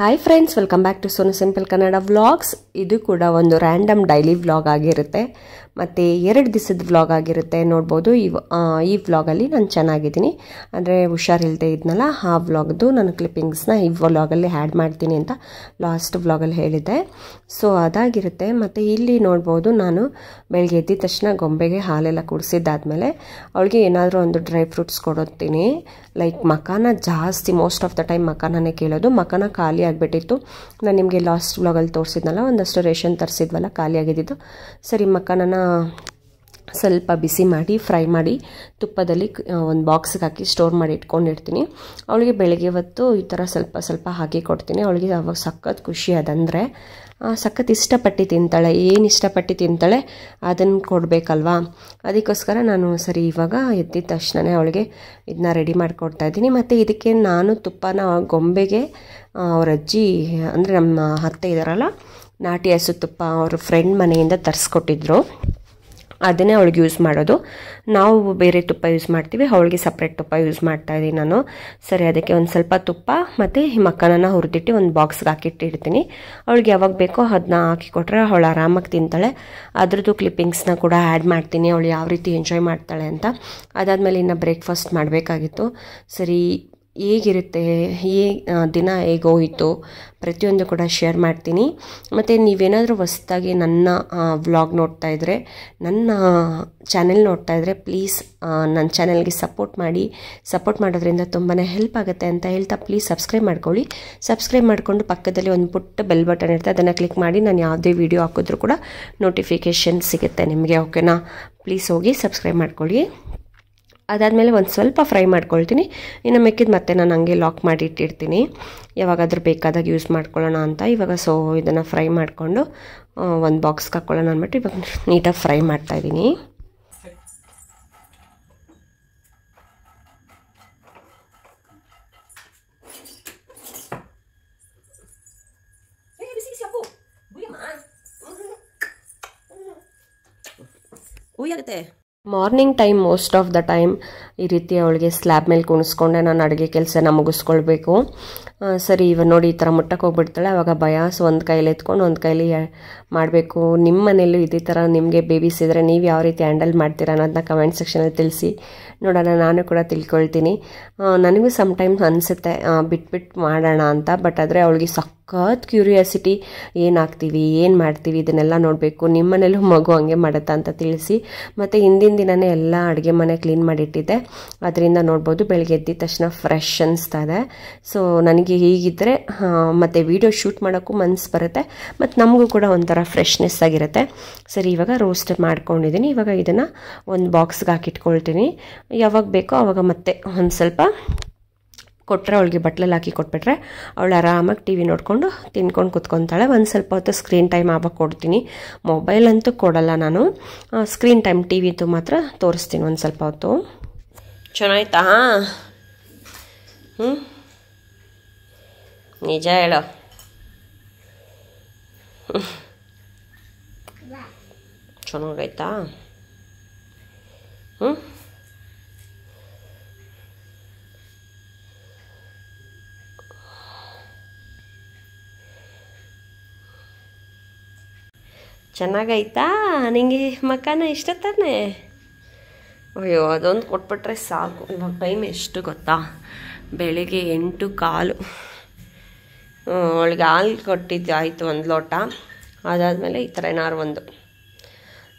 Hi friends welcome back to Sonu simple Kannada vlogs ಇದು ಕೂಡ ಒಂದು ರ್ಯಾಂಡಮ್ ಡೈಲಿ ವ್ಲಾಗ್ ಆಗಿರುತ್ತೆ ಮತ್ತು ಎರಡು ದಿವಸದ ವ್ಲಾಗ್ ಆಗಿರುತ್ತೆ ನೋಡ್ಬೋದು ಈ ಈ ವ್ಲಾಗಲ್ಲಿ ನಾನು ಚೆನ್ನಾಗಿದ್ದೀನಿ ಅಂದರೆ ಇಲ್ಲದೆ ಇದ್ನಲ್ಲ ಆ ವ್ಲಾಗ್ದು ನಾನು ಕ್ಲಿಪ್ಪಿಂಗ್ಸ್ನ ಈ ವ್ಲಾಗಲ್ಲಿ ಆ್ಯಡ್ ಮಾಡ್ತೀನಿ ಅಂತ ಲಾಸ್ಟ್ ವ್ಲಾಗಲ್ಲಿ ಹೇಳಿದ್ದೆ ಸೊ ಅದಾಗಿರುತ್ತೆ ಮತ್ತು ಇಲ್ಲಿ ನೋಡ್ಬೋದು ನಾನು ಬೆಳಗ್ಗೆ ಎದ್ದ ತಕ್ಷಣ ಗೊಂಬೆಗೆ ಹಾಲೆಲ್ಲ ಕುಡಿಸಿದ್ದಾದಮೇಲೆ ಅವಳಿಗೆ ಏನಾದರೂ ಒಂದು ಡ್ರೈ ಫ್ರೂಟ್ಸ್ ಕೊಡುತ್ತೀನಿ ಲೈಕ್ ಮಕಾನ ಜಾಸ್ತಿ ಮೋಸ್ಟ್ ಆಫ್ ದ ಟೈಮ್ ಮಕಾನೇ ಕೇಳೋದು ಮಕಾನ ಖಾಲಿ ಆಗಿಬಿಟ್ಟಿತ್ತು ನಾನು ನಿಮಗೆ ಲಾಸ್ಟ್ ವ್ಲಾಗಲ್ಲಿ ತೋರಿಸಿದ್ನಲ್ಲ ಒಂದಷ್ಟು ರೇಷನ್ ತರಿಸಿದ್ವಲ್ಲ ಖಾಲಿ ಆಗಿದ್ದಿದ್ದು ಸರಿ ಮಕಾನನ ಸ್ವಲ್ಪ ಬಿಸಿ ಮಾಡಿ ಫ್ರೈ ಮಾಡಿ ತುಪ್ಪದಲ್ಲಿ ಒಂದು ಬಾಕ್ಸ್ಗೆ ಹಾಕಿ ಸ್ಟೋರ್ ಮಾಡಿ ಇಟ್ಕೊಂಡಿರ್ತೀನಿ ಅವಳಿಗೆ ಬೆಳಗ್ಗೆ ಹೊತ್ತು ಈ ಥರ ಸ್ವಲ್ಪ ಸ್ವಲ್ಪ ಹಾಕಿ ಕೊಡ್ತೀನಿ ಅವಳಿಗೆ ಅವಾಗ ಸಖತ್ ಖುಷಿ ಅದಂದರೆ ಸಖತ್ ಇಷ್ಟಪಟ್ಟು ತಿಂತಾಳೆ ಏನು ಇಷ್ಟಪಟ್ಟು ತಿಂತಾಳೆ ಅದನ್ನು ಕೊಡಬೇಕಲ್ವಾ ಅದಕ್ಕೋಸ್ಕರ ನಾನು ಸರಿ ಇವಾಗ ಎದ್ದಿದ ತಕ್ಷಣವೇ ಅವಳಿಗೆ ಇದನ್ನ ರೆಡಿ ಮಾಡಿಕೊಡ್ತಾ ಇದ್ದೀನಿ ಮತ್ತು ಇದಕ್ಕೆ ನಾನು ತುಪ್ಪನ ಗೊಂಬೆಗೆ ಅವರ ಅಜ್ಜಿ ಅಂದರೆ ನಮ್ಮ ಹತ್ತೆ ಇದ್ದಾರಲ್ಲ ನಾಟಿ ಹಸು ತುಪ್ಪ ಅವ್ರ ಫ್ರೆಂಡ್ ಮನೆಯಿಂದ ತರಿಸ್ಕೊಟ್ಟಿದ್ರು ಅದನ್ನೇ ಅವಳಿಗೆ ಯೂಸ್ ಮಾಡೋದು ನಾವು ಬೇರೆ ತುಪ್ಪ ಯೂಸ್ ಮಾಡ್ತೀವಿ ಅವಳಿಗೆ ಸಪ್ರೇಟ್ ತುಪ್ಪ ಯೂಸ್ ಮಾಡ್ತಾ ಇದ್ದೀನಿ ನಾನು ಸರಿ ಅದಕ್ಕೆ ಒಂದು ಸ್ವಲ್ಪ ತುಪ್ಪ ಮತ್ತು ಈ ಮಕ್ಕನನ್ನು ಹುರಿದಿಟ್ಟು ಒಂದು ಬಾಕ್ಸ್ಗೆ ಹಾಕಿಟ್ಟಿಡ್ತೀನಿ ಅವಳಿಗೆ ಯಾವಾಗ ಬೇಕೋ ಅದನ್ನ ಹಾಕಿ ಕೊಟ್ಟರೆ ಅವಳು ಆರಾಮಾಗಿ ತಿಂತಾಳೆ ಅದ್ರದ್ದು ಕ್ಲಿಪ್ಪಿಂಗ್ಸ್ನ ಕೂಡ ಆ್ಯಡ್ ಮಾಡ್ತೀನಿ ಅವಳು ಯಾವ ರೀತಿ ಎಂಜಾಯ್ ಮಾಡ್ತಾಳೆ ಅಂತ ಅದಾದಮೇಲೆ ಇನ್ನು ಬ್ರೇಕ್ಫಾಸ್ಟ್ ಮಾಡಬೇಕಾಗಿತ್ತು ಸರಿ ಹೇಗಿರುತ್ತೆ ಹೇ ದಿನ ಹೇಗೋಯಿತು ಪ್ರತಿಯೊಂದು ಕೂಡ ಶೇರ್ ಮಾಡ್ತೀನಿ ಮತ್ತು ನೀವೇನಾದರೂ ಹೊಸ್ದಾಗಿ ನನ್ನ ವ್ಲಾಗ್ ನೋಡ್ತಾ ಇದ್ದರೆ ನನ್ನ ಚಾನೆಲ್ ನೋಡ್ತಾ ಇದ್ದರೆ ಪ್ಲೀಸ್ ನನ್ನ ಚಾನೆಲ್ಗೆ ಸಪೋರ್ಟ್ ಮಾಡಿ ಸಪೋರ್ಟ್ ಮಾಡೋದ್ರಿಂದ ತುಂಬಾ ಹೆಲ್ಪ್ ಆಗುತ್ತೆ ಅಂತ ಹೇಳ್ತಾ ಪ್ಲೀಸ್ ಸಬ್ಸ್ಕ್ರೈಬ್ ಮಾಡ್ಕೊಳ್ಳಿ ಸಬ್ಸ್ಕ್ರೈಬ್ ಮಾಡಿಕೊಂಡು ಪಕ್ಕದಲ್ಲಿ ಒಂದು ಪುಟ್ಟ ಬೆಲ್ ಬಟನ್ ಇರುತ್ತೆ ಅದನ್ನು ಕ್ಲಿಕ್ ಮಾಡಿ ನಾನು ಯಾವುದೇ ವೀಡಿಯೋ ಹಾಕಿದ್ರೂ ಕೂಡ ನೋಟಿಫಿಕೇಷನ್ ಸಿಗುತ್ತೆ ನಿಮಗೆ ಓಕೆನಾ ಪ್ಲೀಸ್ ಹೋಗಿ ಸಬ್ಸ್ಕ್ರೈಬ್ ಮಾಡ್ಕೊಳ್ಳಿ ಅದಾದಮೇಲೆ ಒಂದು ಸ್ವಲ್ಪ ಫ್ರೈ ಮಾಡ್ಕೊಳ್ತೀನಿ ಇನ್ನು ಮೆಕ್ಕಿದ ಮತ್ತೆ ನಾನು ಹಂಗೆ ಲಾಕ್ ಮಾಡಿ ಇಟ್ಟಿರ್ತೀನಿ ಯಾವಾಗಾದರೂ ಬೇಕಾದಾಗ ಯೂಸ್ ಮಾಡ್ಕೊಳ್ಳೋಣ ಅಂತ ಇವಾಗ ಸೊ ಇದನ್ನು ಫ್ರೈ ಮಾಡಿಕೊಂಡು ಒಂದು ಬಾಕ್ಸ್ಗೆ ಹಾಕ್ಕೊಳ್ಳೋಣ ಅಂದ್ಬಿಟ್ಟು ಇವಾಗ ನೀಟಾಗಿ ಫ್ರೈ ಮಾಡ್ತಾಯಿದ್ದೀನಿ ಉಯ್ಯಾಗುತ್ತೆ morning time most of the time ಈ ರೀತಿ ಅವಳಿಗೆ ಸ್ಲ್ಯಾಬ್ ಮೇಲೆ ಕುಣಿಸ್ಕೊಂಡೆ ನಾನು ಅಡುಗೆ ಕೆಲಸನ ಮುಗಿಸ್ಕೊಳ್ಬೇಕು ಸರಿ ಇವ ನೋಡಿ ಈ ಥರ ಮುಟ್ಟಕ್ಕೆ ಹೋಗ್ಬಿಡ್ತಾಳೆ ಆವಾಗ ಬಯಾಸ್ ಒಂದು ಕೈಲಿ ಎತ್ಕೊಂಡು ಒಂದು ಕೈಲಿ ಮಾಡಬೇಕು ನಿಮ್ಮ ಮನೇಲೂ ಇದೇ ಥರ ನಿಮಗೆ ಬೇಬೀಸ್ ಇದ್ದರೆ ನೀವು ಯಾವ ರೀತಿ ಹ್ಯಾಂಡಲ್ ಮಾಡ್ತೀರಾ ಅನ್ನೋದನ್ನ ಕಮೆಂಟ್ ಸೆಕ್ಷನಲ್ಲಿ ತಿಳಿಸಿ ನೋಡೋಣ ನಾನು ಕೂಡ ತಿಳ್ಕೊಳ್ತೀನಿ ನನಗೂ ಸಮಟೈಮ್ಸ್ ಅನಿಸುತ್ತೆ ಬಿಟ್ಬಿಟ್ಟು ಮಾಡೋಣ ಅಂತ ಬಟ್ ಆದರೆ ಅವಳಿಗೆ ಸಖತ್ ಕ್ಯೂರಿಯಾಸಿಟಿ ಏನಾಗ್ತೀವಿ ಏನು ಮಾಡ್ತೀವಿ ಇದನ್ನೆಲ್ಲ ನೋಡಬೇಕು ನಿಮ್ಮ ಮನೇಲೂ ಮಗು ಹಂಗೆ ಮಾಡುತ್ತಾ ಅಂತ ತಿಳಿಸಿ ಮತ್ತು ಹಿಂದಿನ ದಿನವೇ ಎಲ್ಲ ಅಡುಗೆ ಮನೆ ಕ್ಲೀನ್ ಮಾಡಿಟ್ಟಿದ್ದೆ ಅದರಿಂದ ನೋಡ್ಬೋದು ಬೆಳಗ್ಗೆ ಎದ್ದಿದ ತಕ್ಷಣ ಫ್ರೆಶ್ ಅನಿಸ್ತಾ ಇದೆ ಸೊ ನನಗೆ ಹಾಗೆ ಹೀಗಿದ್ದರೆ ಮತ್ತು ವೀಡಿಯೋ ಶೂಟ್ ಮಾಡೋಕ್ಕೂ ಮನ್ಸು ಬರುತ್ತೆ ಮತ್ತು ನಮಗೂ ಕೂಡ ಒಂಥರ ಫ್ರೆಶ್ನೆಸ್ ಆಗಿರುತ್ತೆ ಸರಿ ಇವಾಗ ರೋಸ್ಟ್ ಮಾಡ್ಕೊಂಡಿದ್ದೀನಿ ಇವಾಗ ಇದನ್ನು ಒಂದು ಬಾಕ್ಸ್ಗೆ ಹಾಕಿಟ್ಕೊಳ್ತೀನಿ ಯಾವಾಗ ಬೇಕೋ ಆವಾಗ ಮತ್ತೆ ಒಂದು ಸ್ವಲ್ಪ ಕೊಟ್ಟರೆ ಅವಳಿಗೆ ಬಟ್ಲಲ್ಲಿ ಹಾಕಿ ಕೊಟ್ಬಿಟ್ರೆ ಅವಳು ಆರಾಮಾಗಿ ಟಿ ವಿ ನೋಡಿಕೊಂಡು ತಿನ್ಕೊಂಡು ಕುತ್ಕೊತಾಳೆ ಒಂದು ಸ್ವಲ್ಪ ಹೊತ್ತು ಸ್ಕ್ರೀನ್ ಟೈಮ್ ಆವಾಗ ಕೊಡ್ತೀನಿ ಮೊಬೈಲ್ ಅಂತೂ ಕೊಡಲ್ಲ ನಾನು ಸ್ಕ್ರೀನ್ ಟೈಮ್ ಟಿ ವಿದು ಮಾತ್ರ ತೋರಿಸ್ತೀನಿ ಒಂದು ಸ್ವಲ್ಪ ಹೊತ್ತು ಚೆನ್ನಾಯ್ತಾ ಹ್ಞೂ ನಿಜ ಹೇಳೋ ಚೆನ್ನಾಗೈತಾ ಹ್ಞೂ ಚೆನ್ನಾಗೈತಾ ನಿಂಗೆ ಮಕ್ಕನ ಇಷ್ಟ ತಾನೇ ಅಯ್ಯೋ ಅದೊಂದು ಕೊಟ್ಬಿಟ್ರೆ ಸಾಕು ಇವಾಗ ಟೈಮ್ ಎಷ್ಟು ಗೊತ್ತಾ ಬೆಳಿಗ್ಗೆ ಎಂಟು ಕಾಲು ಅವಳಿಗೆ ಹಾಲು ಕೊಟ್ಟಿದ್ದು ಆಯಿತು ಒಂದು ಲೋಟ ಅದಾದಮೇಲೆ ಈ ಥರ ಏನಾರು ಒಂದು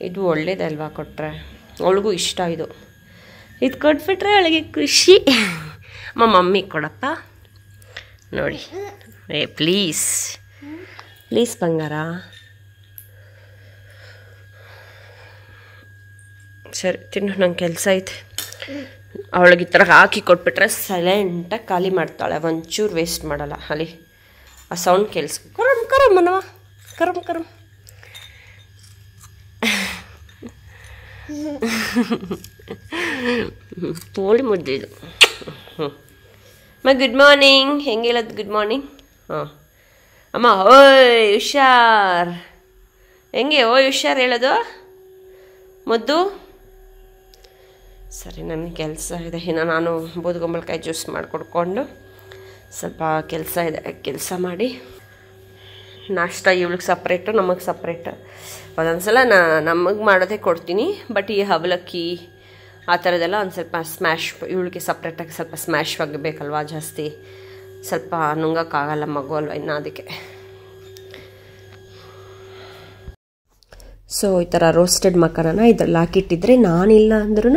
ಇದು ಒಳ್ಳೇದಲ್ವಾ ಕೊಟ್ಟರೆ ಅವಳಿಗೂ ಇಷ್ಟ ಇದು ಇದು ಕೊಟ್ಬಿಟ್ರೆ ಅವಳಿಗೆ ಖುಷಿ ಅಮ್ಮ ಮಮ್ಮಿಗೆ ಕೊಡಪ್ಪ ನೋಡಿ ಏ ಪ್ಲೀಸ್ ಪ್ಲೀಸ್ ಬಂಗಾರ ಸರಿ ತಿನ್ನು ನಂಗೆ ಕೆಲಸ ಐತೆ ಅವಳಿಗೆ ಈ ಥರ ಹಾಕಿ ಕೊಟ್ಬಿಟ್ರೆ ಸೈಲೆಂಟಾಗಿ ಖಾಲಿ ಮಾಡ್ತಾಳೆ ಒಂಚೂರು ವೇಸ್ಟ್ ಮಾಡಲ್ಲ ಅಲ್ಲಿ ಆ ಸೌಂಡ್ ಕೇಳಿಸ್ ಕರಮ್ ಕರಮ್ ಅನ್ನವ ಕರಮ್ ಕರಮ್ ತೋಳಿ ಮುದ್ದೆ ಇದು ಹ್ಞೂ ಅಮ್ಮ ಗುಡ್ ಮಾರ್ನಿಂಗ್ ಹೆಂಗೆ ಹೇಳೋದು ಗುಡ್ ಮಾರ್ನಿಂಗ್ ಹಾಂ ಅಮ್ಮ ಓಯ್ ಹುಷಾರ್ ಹೆಂಗೆ ಓಯ್ ಹುಷಾರ್ ಹೇಳೋದು ಮುದ್ದು ಸರಿ ನನ್ನ ಕೆಲಸ ಇದೆ ಇನ್ನು ನಾನು ಬೂದುಗೊಂಬಳಕಾಯಿ ಜ್ಯೂಸ್ ಮಾಡಿಕೊಡ್ಕೊಂಡು ಸ್ವಲ್ಪ ಕೆಲಸ ಇದೆ ಕೆಲಸ ಮಾಡಿ ನಾಷ್ಟ ಇವಳಿಗೆ ಸಪ್ರೇಟು ನಮಗೆ ಸಪ್ರೇಟ್ ಒಂದೊಂದು ಸಲ ನಾ ನಮಗೆ ಮಾಡೋದೇ ಕೊಡ್ತೀನಿ ಬಟ್ ಈ ಅವಲಕ್ಕಿ ಆ ಥರದ್ದೆಲ್ಲ ಒಂದು ಸ್ವಲ್ಪ ಸ್ಮ್ಯಾಶ್ ಇವಳಿಗೆ ಸಪ್ರೇಟಾಗಿ ಸ್ವಲ್ಪ ಸ್ಮ್ಯಾಶ್ ಆಗಬೇಕಲ್ವಾ ಜಾಸ್ತಿ ಸ್ವಲ್ಪ ನುಂಗೋಕ್ಕಾಗಲ್ಲ ಮಗು ಅಲ್ವ ಇನ್ನು ಅದಕ್ಕೆ ಸೊ ಈ ಥರ ರೋಸ್ಟೆಡ್ ಮಕರನ ಇದ್ರಲ್ಲಿ ಹಾಕಿಟ್ಟಿದ್ರೆ ನಾನಿಲ್ಲ ಅಂದ್ರೂ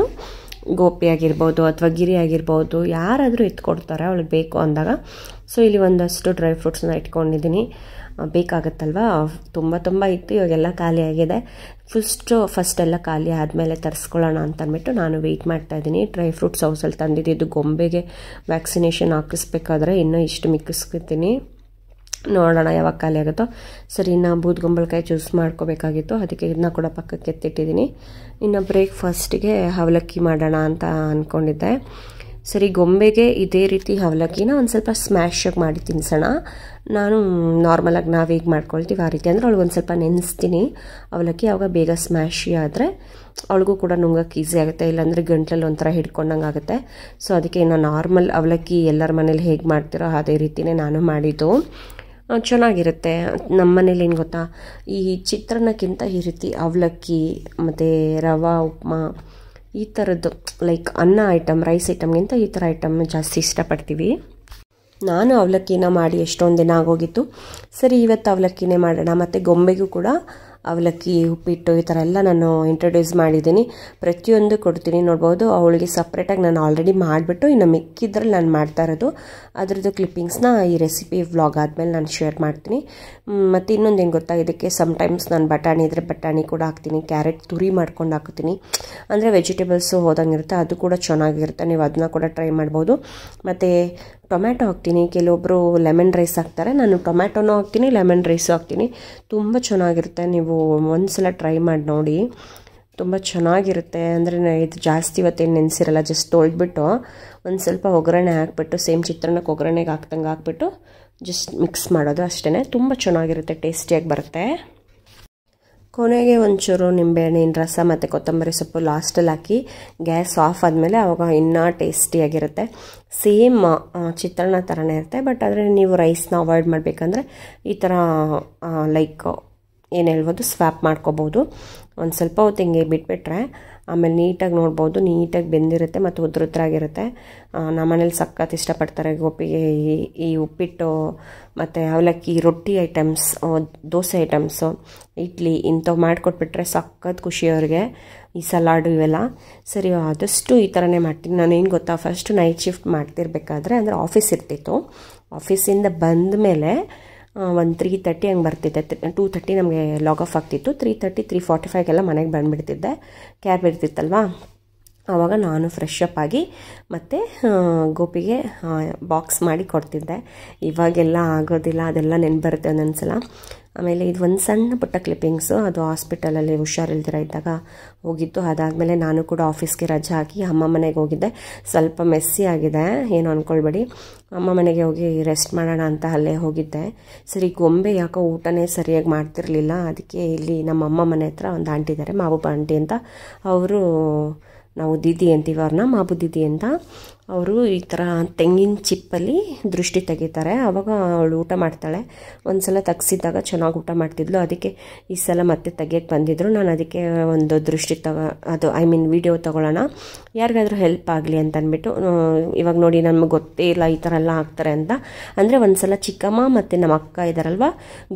ಗೋಪಿ ಆಗಿರ್ಬೋದು ಅಥವಾ ಗಿರಿ ಆಗಿರ್ಬೋದು ಯಾರಾದರೂ ಎತ್ಕೊಡ್ತಾರೆ ಅವಳಿಗೆ ಬೇಕು ಅಂದಾಗ ಸೊ ಇಲ್ಲಿ ಒಂದಷ್ಟು ಡ್ರೈ ಫ್ರೂಟ್ಸ್ನ ಇಟ್ಕೊಂಡಿದ್ದೀನಿ ಬೇಕಾಗತ್ತಲ್ವ ತುಂಬ ತುಂಬ ಇತ್ತು ಇವಾಗೆಲ್ಲ ಖಾಲಿಯಾಗಿದೆ ಫಸ್ಟು ಫಸ್ಟೆಲ್ಲ ಖಾಲಿ ಆದಮೇಲೆ ತರಿಸ್ಕೊಳ್ಳೋಣ ಅಂತ ಅಂದ್ಬಿಟ್ಟು ನಾನು ವೆಯ್ಟ್ ಮಾಡ್ತಾ ಇದ್ದೀನಿ ಡ್ರೈ ಫ್ರೂಟ್ಸ್ ಹೌಸಲ್ಲಿ ತಂದಿದ್ದು ಗೊಂಬೆಗೆ ವ್ಯಾಕ್ಸಿನೇಷನ್ ಹಾಕಿಸ್ಬೇಕಾದ್ರೆ ಇನ್ನೂ ಇಷ್ಟು ಮಿಕ್ಕಿಸ್ಕೊತೀನಿ ನೋಡೋಣ ಯಾವಾಗ ಖಾಲಿ ಆಗುತ್ತೋ ಸರಿ ಇನ್ನು ಬೂದ್ಗೊಂಬಳಕಾಯಿ ಚೂಸ್ ಮಾಡ್ಕೋಬೇಕಾಗಿತ್ತು ಅದಕ್ಕೆ ಇದನ್ನ ಕೂಡ ಪಕ್ಕಕ್ಕೆ ಎತ್ತಿಟ್ಟಿದ್ದೀನಿ ಇನ್ನು ಬ್ರೇಕ್ಫಾಸ್ಟಿಗೆ ಅವಲಕ್ಕಿ ಮಾಡೋಣ ಅಂತ ಅಂದ್ಕೊಂಡಿದ್ದೆ ಸರಿ ಗೊಂಬೆಗೆ ಇದೇ ರೀತಿ ಅವಲಕ್ಕಿನ ಒಂದು ಸ್ವಲ್ಪ ಸ್ಮ್ಯಾಶಾಗಿ ಮಾಡಿ ತಿನ್ಸೋಣ ನಾನು ನಾರ್ಮಲಾಗಿ ನಾವು ಮಾಡ್ಕೊಳ್ತೀವಿ ಆ ರೀತಿ ಅಂದರೆ ಅವಳಿಗೆ ಒಂದು ಸ್ವಲ್ಪ ನೆನೆಸ್ತೀನಿ ಅವಲಕ್ಕಿ ಅವಾಗ ಬೇಗ ಸ್ಮ್ಯಾಶಿ ಆದರೆ ಅವಳಿಗೂ ಕೂಡ ನುಂಗಕ್ಕೆ ಈಸಿ ಆಗುತ್ತೆ ಇಲ್ಲಾಂದರೆ ಗಂಟ್ಲಲ್ಲಿ ಒಂಥರ ಹಿಡ್ಕೊಂಡಂಗೆ ಆಗುತ್ತೆ ಸೊ ಅದಕ್ಕೆ ಇನ್ನು ನಾರ್ಮಲ್ ಅವಲಕ್ಕಿ ಎಲ್ಲರ ಮನೇಲಿ ಹೇಗೆ ಮಾಡ್ತಿರೋ ಅದೇ ರೀತಿಯೇ ನಾನು ಮಾಡಿದ್ದು ಚೆನ್ನಾಗಿರುತ್ತೆ ನಮ್ಮ ಮನೇಲಿ ಏನು ಗೊತ್ತಾ ಈ ಚಿತ್ರಾನ್ನಕ್ಕಿಂತ ಈ ರೀತಿ ಅವಲಕ್ಕಿ ಮತ್ತು ರವೆ ಉಪ್ಮಾ ಈ ಥರದ್ದು ಲೈಕ್ ಅನ್ನ ಐಟಮ್ ರೈಸ್ ಐಟಮ್ಗಿಂತ ಈ ಥರ ಐಟಮ್ ಜಾಸ್ತಿ ಇಷ್ಟಪಡ್ತೀವಿ ನಾನು ಅವಲಕ್ಕಿನ ಮಾಡಿ ಎಷ್ಟೊಂದು ದಿನ ಆಗೋಗಿತ್ತು ಸರಿ ಇವತ್ತು ಅವಲಕ್ಕಿನೇ ಮಾಡೋಣ ಮತ್ತು ಗೊಂಬೆಗೂ ಕೂಡ ಅವಲಕ್ಕಿ ಉಪ್ಪಿಟ್ಟು ಈ ಥರ ಎಲ್ಲ ನಾನು ಇಂಟ್ರೊಡ್ಯೂಸ್ ಮಾಡಿದ್ದೀನಿ ಪ್ರತಿಯೊಂದು ಕೊಡ್ತೀನಿ ನೋಡ್ಬೋದು ಅವಳಿಗೆ ಸಪ್ರೇಟಾಗಿ ನಾನು ಆಲ್ರೆಡಿ ಮಾಡಿಬಿಟ್ಟು ಇನ್ನು ಮಿಕ್ಕಿದ್ರಲ್ಲಿ ನಾನು ಮಾಡ್ತಾ ಇರೋದು ಅದರದ್ದು ಕ್ಲಿಪ್ಪಿಂಗ್ಸ್ನ ಈ ರೆಸಿಪಿ ವ್ಲಾಗ್ ಆದಮೇಲೆ ನಾನು ಶೇರ್ ಮಾಡ್ತೀನಿ ಮತ್ತು ಇನ್ನೊಂದು ಏನು ಗೊತ್ತಾ ಇದಕ್ಕೆ ಟೈಮ್ಸ್ ನಾನು ಬಟಾಣಿ ಇದ್ದರೆ ಬಟಾಣಿ ಕೂಡ ಹಾಕ್ತೀನಿ ಕ್ಯಾರೆಟ್ ತುರಿ ಮಾಡ್ಕೊಂಡು ಹಾಕ್ತೀನಿ ಅಂದರೆ ವೆಜಿಟೇಬಲ್ಸು ಹೋದಂಗೆ ಇರುತ್ತೆ ಅದು ಕೂಡ ಚೆನ್ನಾಗಿರುತ್ತೆ ನೀವು ಅದನ್ನ ಕೂಡ ಟ್ರೈ ಮಾಡ್ಬೋದು ಮತ್ತು ಟೊಮ್ಯಾಟೊ ಹಾಕ್ತೀನಿ ಕೆಲವೊಬ್ಬರು ಲೆಮನ್ ರೈಸ್ ಹಾಕ್ತಾರೆ ನಾನು ಟೊಮ್ಯಾಟೊನೂ ಹಾಕ್ತೀನಿ ಲೆಮನ್ ರೈಸು ಹಾಕ್ತೀನಿ ತುಂಬ ಚೆನ್ನಾಗಿರುತ್ತೆ ನೀವು ಒಂದು ಸಲ ಟ್ರೈ ಮಾಡಿ ನೋಡಿ ತುಂಬ ಚೆನ್ನಾಗಿರುತ್ತೆ ಅಂದರೆ ಇದು ಜಾಸ್ತಿ ಇವತ್ತೇನು ನೆನೆಸಿರಲ್ಲ ಜಸ್ಟ್ ತೊಳ್ದುಬಿಟ್ಟು ಒಂದು ಸ್ವಲ್ಪ ಒಗ್ಗರಣೆ ಹಾಕ್ಬಿಟ್ಟು ಸೇಮ್ ಚಿತ್ರಾನ್ನಕ್ಕೆ ಒಗ್ಗರಣೆಗೆ ಹಾಕ್ದಂಗೆ ಹಾಕ್ಬಿಟ್ಟು ಜಸ್ಟ್ ಮಿಕ್ಸ್ ಮಾಡೋದು ಅಷ್ಟೇ ತುಂಬ ಚೆನ್ನಾಗಿರುತ್ತೆ ಟೇಸ್ಟಿಯಾಗಿ ಬರುತ್ತೆ ಕೊನೆಗೆ ಒಂಚೂರು ನಿಂಬೆಹಣ್ಣಿನ ರಸ ಮತ್ತು ಕೊತ್ತಂಬರಿ ಸೊಪ್ಪು ಲಾಸ್ಟಲ್ಲಿ ಹಾಕಿ ಗ್ಯಾಸ್ ಆಫ್ ಆದಮೇಲೆ ಅವಾಗ ಇನ್ನೂ ಟೇಸ್ಟಿಯಾಗಿರುತ್ತೆ ಸೇಮ್ ಚಿತ್ರಾನ್ನ ಥರನೇ ಇರುತ್ತೆ ಬಟ್ ಆದರೆ ನೀವು ರೈಸ್ನ ಅವಾಯ್ಡ್ ಮಾಡಬೇಕಂದ್ರೆ ಈ ಥರ ಲೈಕ್ ಏನು ಹೇಳ್ಬೋದು ಸ್ವ್ಯಾಪ್ ಮಾಡ್ಕೋಬೋದು ಒಂದು ಸ್ವಲ್ಪ ಹೊತ್ತು ಹಿಂಗೆ ಬಿಟ್ಬಿಟ್ರೆ ಆಮೇಲೆ ನೀಟಾಗಿ ನೋಡ್ಬೋದು ನೀಟಾಗಿ ಬೆಂದಿರುತ್ತೆ ಮತ್ತು ಉದ್ರ ನಮ್ಮ ನಮ್ಮನೇಲಿ ಸಖತ್ ಇಷ್ಟಪಡ್ತಾರೆ ಗೋಪಿಗೆ ಈ ಈ ಉಪ್ಪಿಟ್ಟು ಮತ್ತು ಅವಲಕ್ಕಿ ರೊಟ್ಟಿ ಐಟಮ್ಸ್ ದೋಸೆ ಐಟಮ್ಸು ಇಡ್ಲಿ ಇಂಥವು ಮಾಡಿಕೊಟ್ಬಿಟ್ರೆ ಸಖತ್ ಖುಷಿ ಅವ್ರಿಗೆ ಈ ಸಲಾಡು ಇವೆಲ್ಲ ಸರಿ ಆದಷ್ಟು ಈ ಥರನೇ ಮಾಡ್ತೀನಿ ನಾನೇನು ಏನು ಗೊತ್ತಾ ಫಸ್ಟ್ ನೈಟ್ ಶಿಫ್ಟ್ ಮಾಡ್ತಿರ್ಬೇಕಾದ್ರೆ ಅಂದರೆ ಆಫೀಸ್ ಇರ್ತಿತ್ತು ಆಫೀಸಿಂದ ಬಂದ ಮೇಲೆ ಒಂದು ತ್ರೀ ತರ್ಟಿ ಹಂಗೆ ಬರ್ತಿದ್ದೆ ಟೂ ತರ್ಟಿ ನಮಗೆ ಲಾಗ್ ಆಫ್ ಆಗ್ತಿತ್ತು ತ್ರೀ ತರ್ಟಿ ತ್ರೀ ಫಾರ್ಟಿ ಫೈವ್ಗೆಲ್ಲ ಮನೆಗೆ ಬಂದುಬಿಡ್ತಿದ್ದೆ ಕ್ಯಾಬ್ ಇರ್ತಿತ್ತಲ್ವಾ ಆವಾಗ ನಾನು ಫ್ರೆಶ್ ಅಪ್ ಆಗಿ ಮತ್ತು ಗೋಪಿಗೆ ಬಾಕ್ಸ್ ಮಾಡಿ ಕೊಡ್ತಿದ್ದೆ ಇವಾಗೆಲ್ಲ ಆಗೋದಿಲ್ಲ ಅದೆಲ್ಲ ನೆನ್ ಬರುತ್ತೆ ಒಂದೊಂದು ಸಲ ಆಮೇಲೆ ಇದು ಒಂದು ಸಣ್ಣ ಪುಟ್ಟ ಕ್ಲಿಪ್ಪಿಂಗ್ಸು ಅದು ಹಾಸ್ಪಿಟಲಲ್ಲಿ ಹುಷಾರಿಲ್ದಿರ ಇದ್ದಾಗ ಹೋಗಿತ್ತು ಅದಾದಮೇಲೆ ನಾನು ಕೂಡ ಆಫೀಸ್ಗೆ ರಜೆ ಹಾಕಿ ಅಮ್ಮ ಮನೆಗೆ ಹೋಗಿದ್ದೆ ಸ್ವಲ್ಪ ಮೆಸ್ಸಿ ಆಗಿದೆ ಏನು ಅಂದ್ಕೊಳ್ಬೇಡಿ ಅಮ್ಮ ಮನೆಗೆ ಹೋಗಿ ರೆಸ್ಟ್ ಮಾಡೋಣ ಅಂತ ಅಲ್ಲೇ ಹೋಗಿದ್ದೆ ಸರಿ ಗೊಂಬೆ ಯಾಕೋ ಊಟನೇ ಸರಿಯಾಗಿ ಮಾಡ್ತಿರಲಿಲ್ಲ ಅದಕ್ಕೆ ಇಲ್ಲಿ ನಮ್ಮ ಅಮ್ಮ ಮನೆ ಹತ್ರ ಒಂದು ಆಂಟಿ ಇದ್ದಾರೆ ಮಾವು ಆಂಟಿ ಅಂತ ಅವರು ನಾವು ದೀದಿ ಅಂತೀವಿ ಅವ್ರನ್ನ ಮಾಬು ದೀದಿ ಅಂತ ಅವರು ಈ ಥರ ತೆಂಗಿನ ಚಿಪ್ಪಲ್ಲಿ ದೃಷ್ಟಿ ತೆಗಿತಾರೆ ಅವಾಗ ಅವಳು ಊಟ ಮಾಡ್ತಾಳೆ ಒಂದು ಸಲ ತೆಗ್ಸಿದ್ದಾಗ ಚೆನ್ನಾಗಿ ಊಟ ಮಾಡ್ತಿದ್ಲು ಅದಕ್ಕೆ ಈ ಸಲ ಮತ್ತೆ ತೆಗಿಯೋಕ್ಕೆ ಬಂದಿದ್ರು ನಾನು ಅದಕ್ಕೆ ಒಂದು ದೃಷ್ಟಿ ತಗೋ ಅದು ಐ ಮೀನ್ ವಿಡಿಯೋ ತೊಗೊಳ್ಳೋಣ ಯಾರಿಗಾದರೂ ಹೆಲ್ಪ್ ಆಗಲಿ ಅಂತ ಇವಾಗ ನೋಡಿ ನಮಗೆ ಗೊತ್ತೇ ಇಲ್ಲ ಈ ಥರ ಎಲ್ಲ ಹಾಕ್ತಾರೆ ಅಂತ ಅಂದರೆ ಒಂದು ಸಲ ಚಿಕ್ಕಮ್ಮ ಮತ್ತು ನಮ್ಮ ಅಕ್ಕ ಇದ್ದಾರಲ್ವ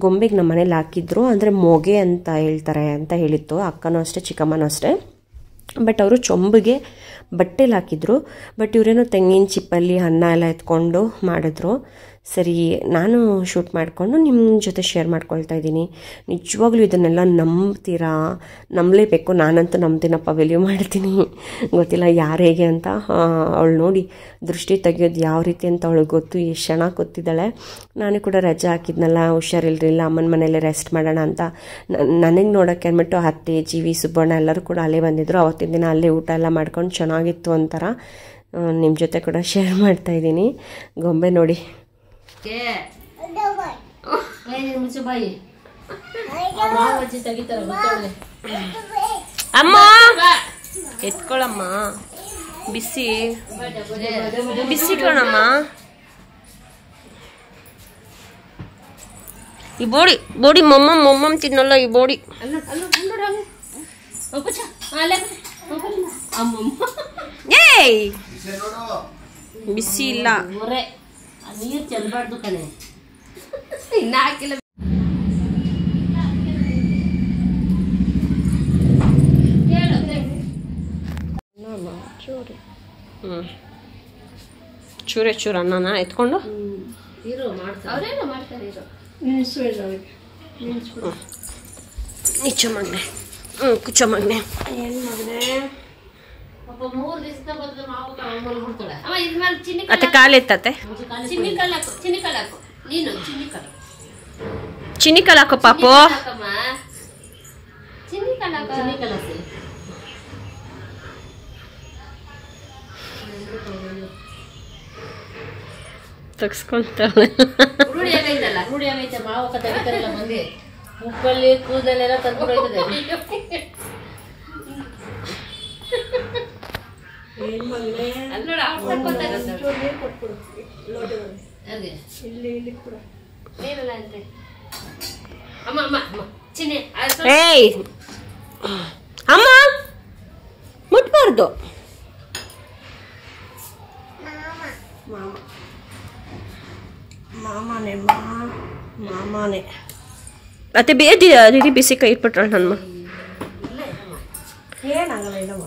ಗೊಂಬೆಗೆ ನಮ್ಮ ಮನೇಲಿ ಹಾಕಿದ್ರು ಅಂದರೆ ಮೊಗೆ ಅಂತ ಹೇಳ್ತಾರೆ ಅಂತ ಹೇಳಿತ್ತು ಅಕ್ಕನೂ ಅಷ್ಟೇ ಚಿಕ್ಕಮ್ಮನೂ ಅಷ್ಟೇ ಬಟ್ ಅವರು ಚೊಂಬಿಗೆ ಬಟ್ಟೆಲಿ ಹಾಕಿದ್ರು ಬಟ್ ಇವರೇನೋ ತೆಂಗಿನ ಚಿಪ್ಪಲ್ಲಿ ಅನ್ನ ಎಲ್ಲ ಎತ್ಕೊಂಡು ಮಾಡಿದ್ರು ಸರಿ ನಾನು ಶೂಟ್ ಮಾಡಿಕೊಂಡು ನಿಮ್ಮ ಜೊತೆ ಶೇರ್ ಮಾಡ್ಕೊಳ್ತಾ ಇದ್ದೀನಿ ನಿಜವಾಗ್ಲೂ ಇದನ್ನೆಲ್ಲ ನಂಬ್ತೀರಾ ನಂಬಲೇಬೇಕು ನಾನಂತೂ ನಂಬ್ತೀನಪ್ಪ ವೆಲ್ಯೂ ಮಾಡ್ತೀನಿ ಗೊತ್ತಿಲ್ಲ ಯಾರು ಹೇಗೆ ಅಂತ ಅವಳು ನೋಡಿ ದೃಷ್ಟಿ ತೆಗೆಯೋದು ಯಾವ ರೀತಿ ಅಂತ ಅವಳಿಗೆ ಗೊತ್ತು ಎಷ್ಟು ಚೆನ್ನಾಗಿ ಗೊತ್ತಿದ್ದಾಳೆ ನಾನು ಕೂಡ ರಜೆ ಹಾಕಿದ್ನಲ್ಲ ಹುಷಾರಿಲ್ರಿಲ್ಲ ಅಮ್ಮನ ಮನೇಲಿ ರೆಸ್ಟ್ ಮಾಡೋಣ ಅಂತ ನನಗೆ ನೋಡೋಕೆ ಅಂದ್ಬಿಟ್ಟು ಅತ್ತೆ ಜೀವಿ ಸುಬ್ಬಣ್ಣ ಎಲ್ಲರೂ ಕೂಡ ಅಲ್ಲೇ ಬಂದಿದ್ದರು ಅವತ್ತಿನ ದಿನ ಅಲ್ಲೇ ಊಟ ಎಲ್ಲ ಮಾಡ್ಕೊಂಡು ಚೆನ್ನಾಗಿತ್ತು ಅಂತಾರ ನಿಮ್ಮ ಜೊತೆ ಕೂಡ ಶೇರ್ ಮಾಡ್ತಾಯಿದ್ದೀನಿ ಗೊಂಬೆ ನೋಡಿ ಅಮ್ಮ ಎತ್ಕೊಳ್ಳಮ್ಮ ಬಿಸಿ ಬಿಸಿ ಕಣಮ್ಮ ಈ ಬೋಡಿ ಬೋಡಿ ಮೊಮ್ಮ ಮೊಮ್ಮಮ್ ತಿನ್ನಲ್ಲ ಈ ಬೋಡಿ ಏಯ್ ಬಿಸಿ ಇಲ್ಲ ನೀರು ಚೆಲ್ಲಬಾರ್ದು ಕಣೆ ಇನ್ನೂ ಹಾಕಿಲ್ಲ ಚೂರೆ ಚೂರು ಎತ್ಕೊಂಡು ಹ್ಮ್ ಮಾಡ್ತಾರೆ ನಿಚ್ಚ ಮಗನೆ ಹ್ಞೂ ಕುಚ್ಚ ಏನು ಮಗನೆ ಅತ್ತೆ ಕಾಲೆತ್ತತೆ ಚಿನ್ನಿ ಕಲಾಕು ಪಾಪು ತಗ್ಸ್ಕೊಂತಾಳೆ ರೂಢಿ ಆಗೈತೆ ಮಾವು ಕತೆ ಮಂದಿ ಮುಕ್ಕಲ್ಲಿ ಕೂದಲೆಲ್ಲ ತಂದ್ಕೊಳ್ತದೆ ಏಯ್ ಅಮ್ಮ ಮುಟ್ಬಾರ್ದು ಮಾಮಾನೇ ಮಾಮನೇ ಅತ್ತೆ ಬಿಸಿ ಕೈ ಇಟ್ಬಿಟ್ರಣ ನನ್ನ ಏನಾಗಲ್ಲ ಇಲ್ಲಮ್ಮ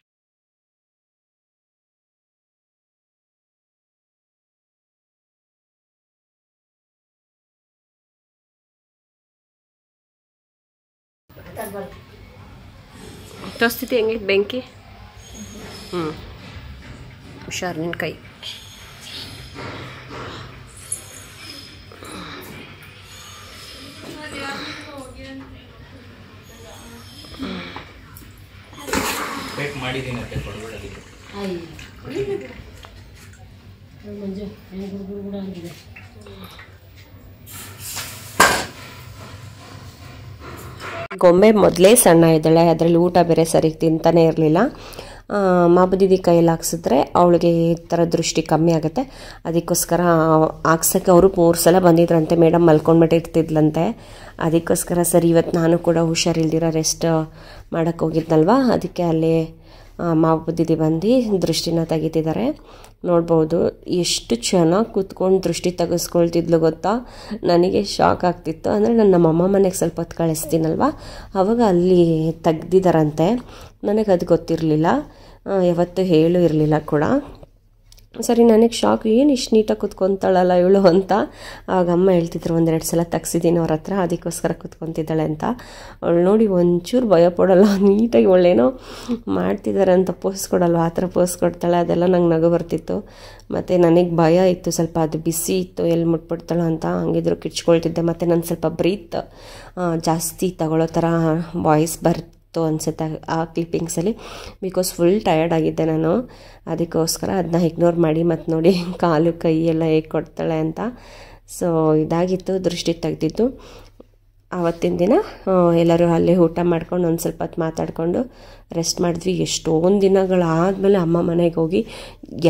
ತೋರಿಸ್ತಿದ್ದೆ ಹೆಂಗೆ ಬೆಂಕಿ ಹ್ಞೂ ಹುಷಾರು ನಿನ್ನ ಕೈ ಮಾಡಿದ್ದೀನಿ ಗೊಂಬೆ ಮೊದಲೇ ಸಣ್ಣ ಇದ್ದಾಳೆ ಅದರಲ್ಲಿ ಊಟ ಬೇರೆ ಸರಿ ತಿಂತಾನೆ ಇರಲಿಲ್ಲ ಮಾಬುದಿದಿ ಕೈಯಲ್ಲಿ ಹಾಕ್ಸಿದ್ರೆ ಅವಳಿಗೆ ಈ ಥರ ದೃಷ್ಟಿ ಕಮ್ಮಿ ಆಗುತ್ತೆ ಅದಕ್ಕೋಸ್ಕರ ಹಾಕ್ಸೋಕ್ಕೆ ಅವರು ಮೂರು ಸಲ ಬಂದಿದ್ರಂತೆ ಮೇಡಮ್ ಮಲ್ಕೊಂಡ್ಬಿಟ್ಟಿರ್ತಿದ್ಲಂತೆ ಅದಕ್ಕೋಸ್ಕರ ಸರಿ ಇವತ್ತು ನಾನು ಕೂಡ ಹುಷಾರಿಲ್ದಿರೋ ರೆಸ್ಟ್ ಮಾಡೋಕ್ಕೋಗಿದ್ನಲ್ವಾ ಅದಕ್ಕೆ ಅಲ್ಲಿ ಮಾವು ಬಂದು ದೃಷ್ಟಿನ ತೆಗಿತಿದ್ದಾರೆ ನೋಡ್ಬೋದು ಎಷ್ಟು ಚೆನ್ನಾಗಿ ಕೂತ್ಕೊಂಡು ದೃಷ್ಟಿ ತೆಗೆಸ್ಕೊಳ್ತಿದ್ಲು ಗೊತ್ತಾ ನನಗೆ ಶಾಕ್ ಆಗ್ತಿತ್ತು ಅಂದರೆ ನನ್ನ ಅಮ್ಮ ಮನೆಗೆ ಸ್ವಲ್ಪ ಹೊತ್ತು ಕಳಿಸ್ತೀನಲ್ವ ಅವಾಗ ಅಲ್ಲಿ ತೆಗ್ದಿದ್ದಾರಂತೆ ನನಗೆ ಅದು ಗೊತ್ತಿರಲಿಲ್ಲ ಯಾವತ್ತೂ ಹೇಳು ಇರಲಿಲ್ಲ ಕೂಡ ಸರಿ ನನಗೆ ಶಾಕ್ ಏನು ಇಷ್ಟು ನೀಟಾಗಿ ಕುತ್ಕೊತಾಳಲ್ಲ ಇವಳು ಅಂತ ಆಗ ಅಮ್ಮ ಹೇಳ್ತಿದ್ರು ಒಂದೆರಡು ಸಲ ತಗ್ಸಿದ್ದೀನಿ ಅವ್ರ ಹತ್ರ ಅದಕ್ಕೋಸ್ಕರ ಕುತ್ಕೊತಿದ್ದಾಳೆ ಅಂತ ಅವಳು ನೋಡಿ ಒಂಚೂರು ಭಯ ಪಡೋಲ್ಲ ನೀಟಾಗಿ ಒಳ್ಳೇನೋ ಮಾಡ್ತಿದ್ದಾರೆ ಅಂತ ಪೋಸ್ ಕೊಡಲ್ವ ಆ ಥರ ಪೋಸ್ ಕೊಡ್ತಾಳೆ ಅದೆಲ್ಲ ನಂಗೆ ನಗು ಬರ್ತಿತ್ತು ಮತ್ತು ನನಗೆ ಭಯ ಇತ್ತು ಸ್ವಲ್ಪ ಅದು ಬಿಸಿ ಇತ್ತು ಎಲ್ಲಿ ಮುಟ್ಬಿಡ್ತಾಳ ಅಂತ ಹಂಗಿದ್ರು ಕಿಚ್ಕೊಳ್ತಿದ್ದೆ ಮತ್ತು ನಾನು ಸ್ವಲ್ಪ ಬ್ರೀತ್ ಜಾಸ್ತಿ ತಗೊಳ್ಳೋ ಥರ ವಾಯ್ಸ್ ಬರ್ ಇತ್ತು ಅನಿಸುತ್ತೆ ಆ ಕ್ಲಿಪ್ಪಿಂಗ್ಸಲ್ಲಿ ಬಿಕಾಸ್ ಫುಲ್ ಟಯರ್ಡ್ ಆಗಿದ್ದೆ ನಾನು ಅದಕ್ಕೋಸ್ಕರ ಅದನ್ನ ಇಗ್ನೋರ್ ಮಾಡಿ ಮತ್ತು ನೋಡಿ ಕಾಲು ಕೈ ಎಲ್ಲ ಹೇಗೆ ಕೊಡ್ತಾಳೆ ಅಂತ ಸೊ ಇದಾಗಿತ್ತು ದೃಷ್ಟಿ ತೆಗ್ದಿತ್ತು ಆವತ್ತಿನ ದಿನ ಎಲ್ಲರೂ ಅಲ್ಲೇ ಊಟ ಮಾಡ್ಕೊಂಡು ಒಂದು ಸ್ವಲ್ಪ ಹೊತ್ತು ಮಾತಾಡಿಕೊಂಡು ರೆಸ್ಟ್ ಮಾಡಿದ್ವಿ ಎಷ್ಟೊಂದು ದಿನಗಳಾದಮೇಲೆ ಅಮ್ಮ ಮನೆಗೆ ಹೋಗಿ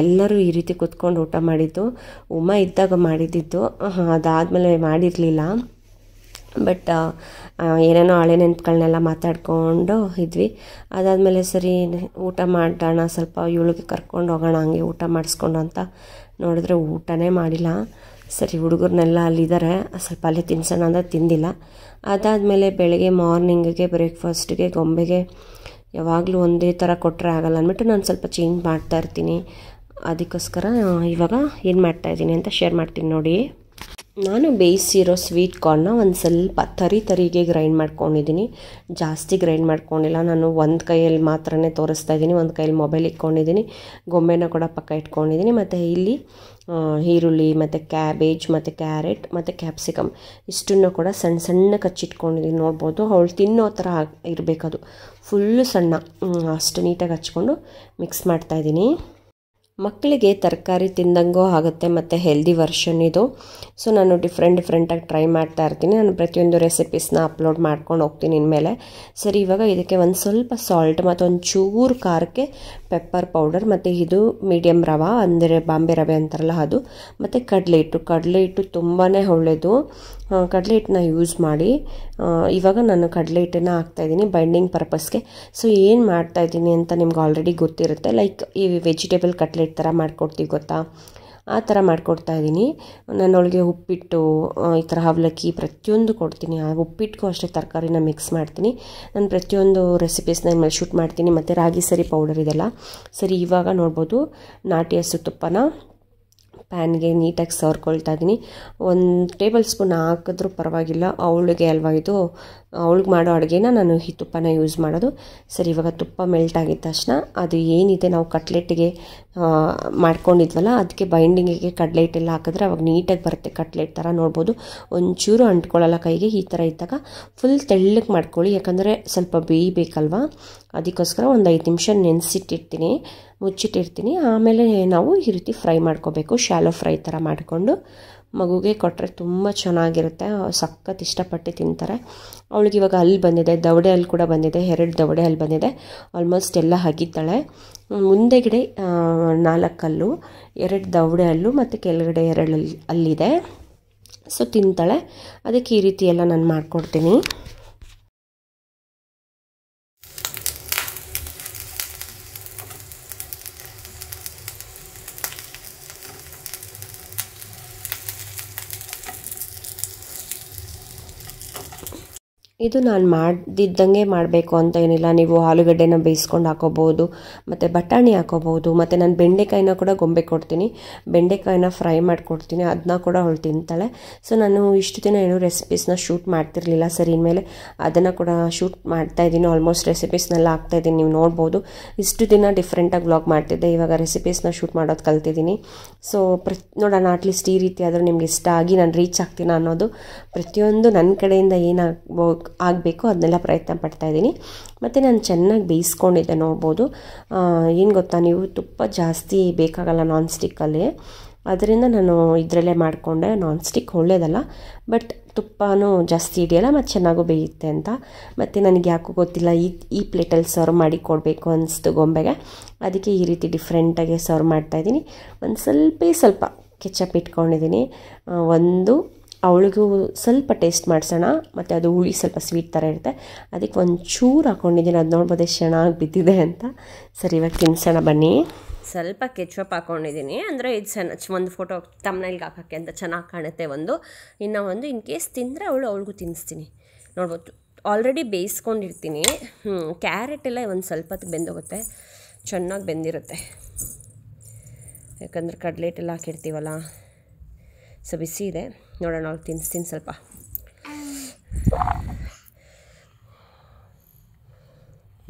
ಎಲ್ಲರೂ ಈ ರೀತಿ ಕೂತ್ಕೊಂಡು ಊಟ ಮಾಡಿದ್ದು ಉಮಾ ಇದ್ದಾಗ ಮಾಡಿದ್ದಿದ್ದು ಅದಾದಮೇಲೆ ಮಾಡಿರಲಿಲ್ಲ ಬಟ್ ಏನೇನೋ ಹಳೆ ನೆನಪುಗಳನ್ನೆಲ್ಲ ಮಾತಾಡ್ಕೊಂಡು ಇದ್ವಿ ಅದಾದಮೇಲೆ ಸರಿ ಊಟ ಮಾಡೋಣ ಸ್ವಲ್ಪ ಇವಳಿಗೆ ಕರ್ಕೊಂಡು ಹೋಗೋಣ ಹಂಗೆ ಊಟ ಮಾಡಿಸ್ಕೊಂಡು ಅಂತ ನೋಡಿದ್ರೆ ಊಟನೇ ಮಾಡಿಲ್ಲ ಸರಿ ಹುಡುಗರನ್ನೆಲ್ಲ ಅಲ್ಲಿದ್ದಾರೆ ಸ್ವಲ್ಪ ಅಲ್ಲಿ ತಿನ್ಸೋಣ ಅಂದರೆ ತಿಂದಿಲ್ಲ ಅದಾದಮೇಲೆ ಬೆಳಗ್ಗೆ ಮಾರ್ನಿಂಗಿಗೆ ಬ್ರೇಕ್ಫಾಸ್ಟ್ಗೆ ಗೊಂಬೆಗೆ ಯಾವಾಗಲೂ ಒಂದೇ ಥರ ಕೊಟ್ಟರೆ ಆಗಲ್ಲ ಅಂದ್ಬಿಟ್ಟು ನಾನು ಸ್ವಲ್ಪ ಚೇಂಜ್ ಮಾಡ್ತಾ ಇರ್ತೀನಿ ಅದಕ್ಕೋಸ್ಕರ ಇವಾಗ ಏನು ಮಾಡ್ತಾಯಿದ್ದೀನಿ ಅಂತ ಶೇರ್ ಮಾಡ್ತೀನಿ ನೋಡಿ ನಾನು ಬೇಯಿಸಿರೋ ಸ್ವೀಟ್ ಕಾರ್ನ ಒಂದು ಸ್ವಲ್ಪ ತರಿ ತರಿಗೆ ಗ್ರೈಂಡ್ ಮಾಡ್ಕೊಂಡಿದ್ದೀನಿ ಜಾಸ್ತಿ ಗ್ರೈಂಡ್ ಮಾಡ್ಕೊಂಡಿಲ್ಲ ನಾನು ಒಂದು ಕೈಯಲ್ಲಿ ಮಾತ್ರನೇ ತೋರಿಸ್ತಾ ಇದ್ದೀನಿ ಒಂದು ಕೈಯಲ್ಲಿ ಮೊಬೈಲ್ ಇಟ್ಕೊಂಡಿದ್ದೀನಿ ಗೊಂಬೆನ ಕೂಡ ಪಕ್ಕ ಇಟ್ಕೊಂಡಿದ್ದೀನಿ ಮತ್ತು ಇಲ್ಲಿ ಈರುಳ್ಳಿ ಮತ್ತು ಕ್ಯಾಬೇಜ್ ಮತ್ತು ಕ್ಯಾರೆಟ್ ಮತ್ತು ಕ್ಯಾಪ್ಸಿಕಮ್ ಇಷ್ಟನ್ನು ಕೂಡ ಸಣ್ಣ ಸಣ್ಣ ಕಚ್ಚಿಟ್ಕೊಂಡಿದ್ದೀನಿ ನೋಡ್ಬೋದು ಅವಳು ತಿನ್ನೋ ಥರ ಇರಬೇಕದು ಫುಲ್ಲು ಸಣ್ಣ ಅಷ್ಟು ನೀಟಾಗಿ ಹಚ್ಕೊಂಡು ಮಿಕ್ಸ್ ಮಾಡ್ತಾಯಿದ್ದೀನಿ ಮಕ್ಕಳಿಗೆ ತರಕಾರಿ ತಿಂದಂಗೂ ಆಗುತ್ತೆ ಮತ್ತು ಹೆಲ್ದಿ ವರ್ಷನ್ ಇದು ಸೊ ನಾನು ಡಿಫ್ರೆಂಟ್ ಡಿಫ್ರೆಂಟಾಗಿ ಟ್ರೈ ಮಾಡ್ತಾ ಇರ್ತೀನಿ ನಾನು ಪ್ರತಿಯೊಂದು ರೆಸಿಪೀಸ್ನ ಅಪ್ಲೋಡ್ ಮಾಡ್ಕೊಂಡು ಹೋಗ್ತೀನಿ ಇನ್ಮೇಲೆ ಸರಿ ಇವಾಗ ಇದಕ್ಕೆ ಒಂದು ಸ್ವಲ್ಪ ಸಾಲ್ಟ್ ಮತ್ತು ಒಂದು ಚೂರು ಖಾರಕ್ಕೆ ಪೆಪ್ಪರ್ ಪೌಡರ್ ಮತ್ತು ಇದು ಮೀಡಿಯಮ್ ರವೆ ಅಂದರೆ ಬಾಂಬೆ ರವೆ ಅಂತಾರಲ್ಲ ಅದು ಮತ್ತು ಕಡಲೆ ಹಿಟ್ಟು ಕಡಲೆ ಹಿಟ್ಟು ತುಂಬಾ ಒಳ್ಳೆಯದು ಕಡಲೆ ಹಿಟ್ಟನ್ನ ಯೂಸ್ ಮಾಡಿ ಇವಾಗ ನಾನು ಕಡಲೆ ಹಿಟ್ಟನ್ನು ಹಾಕ್ತಾಯಿದ್ದೀನಿ ಬೈಂಡಿಂಗ್ ಪರ್ಪಸ್ಗೆ ಸೊ ಏನು ಮಾಡ್ತಾಯಿದ್ದೀನಿ ಅಂತ ನಿಮ್ಗೆ ಆಲ್ರೆಡಿ ಗೊತ್ತಿರುತ್ತೆ ಲೈಕ್ ಈ ವೆಜಿಟೇಬಲ್ ಕಟ್ಲೆಟ್ ಥರ ಮಾಡಿಕೊಡ್ತೀವಿ ಗೊತ್ತಾ ಆ ಥರ ಮಾಡಿಕೊಡ್ತಾ ಇದ್ದೀನಿ ನನ್ನೊಳಗೆ ಉಪ್ಪಿಟ್ಟು ಈ ಥರ ಅವಲಕ್ಕಿ ಪ್ರತಿಯೊಂದು ಕೊಡ್ತೀನಿ ಆ ಉಪ್ಪಿಟ್ಟಿಗೂ ಅಷ್ಟೇ ತರಕಾರಿನ ಮಿಕ್ಸ್ ಮಾಡ್ತೀನಿ ನಾನು ಪ್ರತಿಯೊಂದು ರೆಸಿಪೀಸ್ನ ಮೇಲೆ ಶೂಟ್ ಮಾಡ್ತೀನಿ ಮತ್ತು ರಾಗಿ ಸರಿ ಪೌಡರ್ ಇದೆಲ್ಲ ಸರಿ ಇವಾಗ ನೋಡ್ಬೋದು ನಾಟಿ ಹಸು ತುಪ್ಪನ ಪ್ಯಾನ್ಗೆ ನೀಟಾಗಿ ಸವರ್ಕೊಳ್ತಾ ಇದ್ದೀನಿ ಒಂದು ಟೇಬಲ್ ಸ್ಪೂನ್ ಹಾಕಿದ್ರೂ ಪರವಾಗಿಲ್ಲ ಅವಳಿಗೆ ಅಲ್ವಾ ಅವಳಿಗೆ ಮಾಡೋ ಅಡುಗೆನ ನಾನು ಈ ತುಪ್ಪನ ಯೂಸ್ ಮಾಡೋದು ಸರಿ ಇವಾಗ ತುಪ್ಪ ಮೆಲ್ಟ್ ಆಗಿದ ತಕ್ಷಣ ಅದು ಏನಿದೆ ನಾವು ಕಟ್ಲೆಟ್ಗೆ ಮಾಡ್ಕೊಂಡಿದ್ವಲ್ಲ ಅದಕ್ಕೆ ಬೈಂಡಿಂಗಿಗೆ ಕಡಲೆ ಎಲ್ಲ ಹಾಕಿದ್ರೆ ಅವಾಗ ನೀಟಾಗಿ ಬರುತ್ತೆ ಕಟ್ಲೆಟ್ ಥರ ನೋಡ್ಬೋದು ಒಂಚೂರು ಅಂಟ್ಕೊಳ್ಳೋಲ್ಲ ಕೈಗೆ ಈ ಥರ ಇದ್ದಾಗ ಫುಲ್ ತೆಳ್ಳಗೆ ಮಾಡ್ಕೊಳ್ಳಿ ಯಾಕಂದರೆ ಸ್ವಲ್ಪ ಬೇಯಬೇಕಲ್ವ ಅದಕ್ಕೋಸ್ಕರ ಒಂದು ಐದು ನಿಮಿಷ ನೆನೆಸಿಟ್ಟಿರ್ತೀನಿ ಮುಚ್ಚಿಟ್ಟಿರ್ತೀನಿ ಆಮೇಲೆ ನಾವು ಈ ರೀತಿ ಫ್ರೈ ಮಾಡ್ಕೋಬೇಕು ಶಾಲೋ ಫ್ರೈ ಥರ ಮಾಡಿಕೊಂಡು ಮಗುಗೆ ಕೊಟ್ಟರೆ ತುಂಬ ಚೆನ್ನಾಗಿರುತ್ತೆ ಸಖತ್ ಇಷ್ಟಪಟ್ಟು ತಿಂತಾರೆ ಅವಳಿಗೆ ಇವಾಗ ಅಲ್ಲಿ ಬಂದಿದೆ ದವಡೆ ಅಲ್ಲಿ ಕೂಡ ಬಂದಿದೆ ಎರಡು ದವಡೆ ಅಲ್ಲಿ ಬಂದಿದೆ ಆಲ್ಮೋಸ್ಟ್ ಎಲ್ಲ ಹಗಿದ್ದಾಳೆ ಮುಂದೆಗಡೆ ನಾಲ್ಕಲ್ಲು ಎರಡು ದವಡೆ ಅಲ್ಲು ಮತ್ತು ಕೆಳಗಡೆ ಎರಡು ಅಲ್ಲಿದೆ ಸೊ ತಿಂತಾಳೆ ಅದಕ್ಕೆ ಈ ರೀತಿ ಎಲ್ಲ ನಾನು ಮಾಡಿಕೊಡ್ತೀನಿ ಇದು ನಾನು ಮಾಡಿದ್ದಂಗೆ ಮಾಡಬೇಕು ಅಂತ ಏನಿಲ್ಲ ನೀವು ಆಲೂಗಡ್ಡೆನ ಬೇಯಿಸ್ಕೊಂಡು ಹಾಕೋಬೋದು ಮತ್ತು ಬಟಾಣಿ ಹಾಕೋಬೋದು ಮತ್ತು ನಾನು ಬೆಂಡೆಕಾಯಿನ ಕೂಡ ಗೊಂಬೆ ಕೊಡ್ತೀನಿ ಬೆಂಡೆಕಾಯಿನ ಫ್ರೈ ಮಾಡಿಕೊಡ್ತೀನಿ ಅದನ್ನ ಕೂಡ ಅವಳು ತಿಂತಾಳೆ ಸೊ ನಾನು ಇಷ್ಟು ದಿನ ಏನು ರೆಸಿಪೀಸ್ನ ಶೂಟ್ ಮಾಡ್ತಿರ್ಲಿಲ್ಲ ಸರಿ ಇನ್ಮೇಲೆ ಅದನ್ನು ಕೂಡ ಶೂಟ್ ಮಾಡ್ತಾ ಇದ್ದೀನಿ ಆಲ್ಮೋಸ್ಟ್ ರೆಸಿಪೀಸ್ನೆಲ್ಲ ಇದ್ದೀನಿ ನೀವು ನೋಡ್ಬೋದು ಇಷ್ಟು ದಿನ ಡಿಫ್ರೆಂಟಾಗಿ ವ್ಲಾಗ್ ಮಾಡ್ತಿದ್ದೆ ಇವಾಗ ರೆಸಿಪೀಸ್ನ ಶೂಟ್ ಮಾಡೋದು ಕಲ್ತಿದ್ದೀನಿ ಸೊ ಪ್ರ ನೋಡೋಣ ಅಟ್ಲೀಸ್ಟ್ ಈ ರೀತಿ ಆದರೂ ನಿಮ್ಗೆ ಇಷ್ಟ ಆಗಿ ನಾನು ರೀಚ್ ಆಗ್ತೀನಿ ಅನ್ನೋದು ಪ್ರತಿಯೊಂದು ನನ್ನ ಕಡೆಯಿಂದ ಏನಾಗ್ಬೋ ಆಗಬೇಕು ಅದನ್ನೆಲ್ಲ ಪ್ರಯತ್ನ ಪಡ್ತಾಯಿದ್ದೀನಿ ಮತ್ತು ನಾನು ಚೆನ್ನಾಗಿ ಬೇಯಿಸ್ಕೊಂಡಿದ್ದೆ ನೋಡ್ಬೋದು ಏನು ಗೊತ್ತಾ ನೀವು ತುಪ್ಪ ಜಾಸ್ತಿ ಬೇಕಾಗಲ್ಲ ನಾನ್ ಸ್ಟಿಕ್ಕಲ್ಲಿ ಅದರಿಂದ ನಾನು ಇದರಲ್ಲೇ ಮಾಡಿಕೊಂಡೆ ನಾನ್ ಸ್ಟಿಕ್ ಒಳ್ಳೇದಲ್ಲ ಬಟ್ ತುಪ್ಪನೂ ಜಾಸ್ತಿ ಹಿಡಿಯಲ್ಲ ಮತ್ತು ಚೆನ್ನಾಗೂ ಬೇಯುತ್ತೆ ಅಂತ ಮತ್ತು ನನಗೆ ಯಾಕೋ ಗೊತ್ತಿಲ್ಲ ಈ ಈ ಪ್ಲೇಟಲ್ಲಿ ಸರ್ವ್ ಮಾಡಿ ಕೊಡಬೇಕು ಅನಿಸ್ತು ಗೊಂಬೆಗೆ ಅದಕ್ಕೆ ಈ ರೀತಿ ಡಿಫ್ರೆಂಟಾಗಿ ಸರ್ವ್ ಮಾಡ್ತಾಯಿದ್ದೀನಿ ಒಂದು ಸ್ವಲ್ಪ ಸ್ವಲ್ಪ ಕೆಚಪ್ ಇಟ್ಕೊಂಡಿದ್ದೀನಿ ಒಂದು ಅವಳಿಗೂ ಸ್ವಲ್ಪ ಟೇಸ್ಟ್ ಮಾಡಿಸೋಣ ಮತ್ತು ಅದು ಹುಳಿ ಸ್ವಲ್ಪ ಸ್ವೀಟ್ ಥರ ಇರುತ್ತೆ ಅದಕ್ಕೆ ಒಂದು ಚೂರು ಹಾಕ್ಕೊಂಡಿದ್ದೀನಿ ಅದು ನೋಡ್ಬೋದು ಎಷ್ಟು ಚೆನ್ನಾಗಿ ಬಿದ್ದಿದೆ ಅಂತ ಸರಿ ಇವಾಗ ತಿನ್ಸೋಣ ಬನ್ನಿ ಸ್ವಲ್ಪ ಕೆಚಪ್ ಹಾಕ್ಕೊಂಡಿದ್ದೀನಿ ಅಂದರೆ ಇದು ಸಣ್ಣ ಒಂದು ಫೋಟೋ ತಮ್ಮನೇಲಿಗೆ ಹಾಕೋಕ್ಕೆ ಅಂತ ಚೆನ್ನಾಗಿ ಕಾಣುತ್ತೆ ಒಂದು ಇನ್ನು ಒಂದು ಇನ್ ಕೇಸ್ ತಿಂದರೆ ಅವಳು ಅವಳಿಗೂ ತಿನ್ನಿಸ್ತೀನಿ ನೋಡ್ಬೋದು ಆಲ್ರೆಡಿ ಬೇಯಿಸ್ಕೊಂಡಿರ್ತೀನಿ ಕ್ಯಾರೆಟ್ ಎಲ್ಲ ಒಂದು ಸ್ವಲ್ಪ ಹೊತ್ತು ಬೆಂದೋಗುತ್ತೆ ಚೆನ್ನಾಗಿ ಬೆಂದಿರುತ್ತೆ ಯಾಕಂದ್ರೆ ಎಲ್ಲ ಹಾಕಿರ್ತೀವಲ್ಲ ಸೊ ಬಿಸಿ ಇದೆ ನೋಡೋಣ ಅವ್ರು ತಿನ್ನಿಸ್ತೀನಿ ಸ್ವಲ್ಪ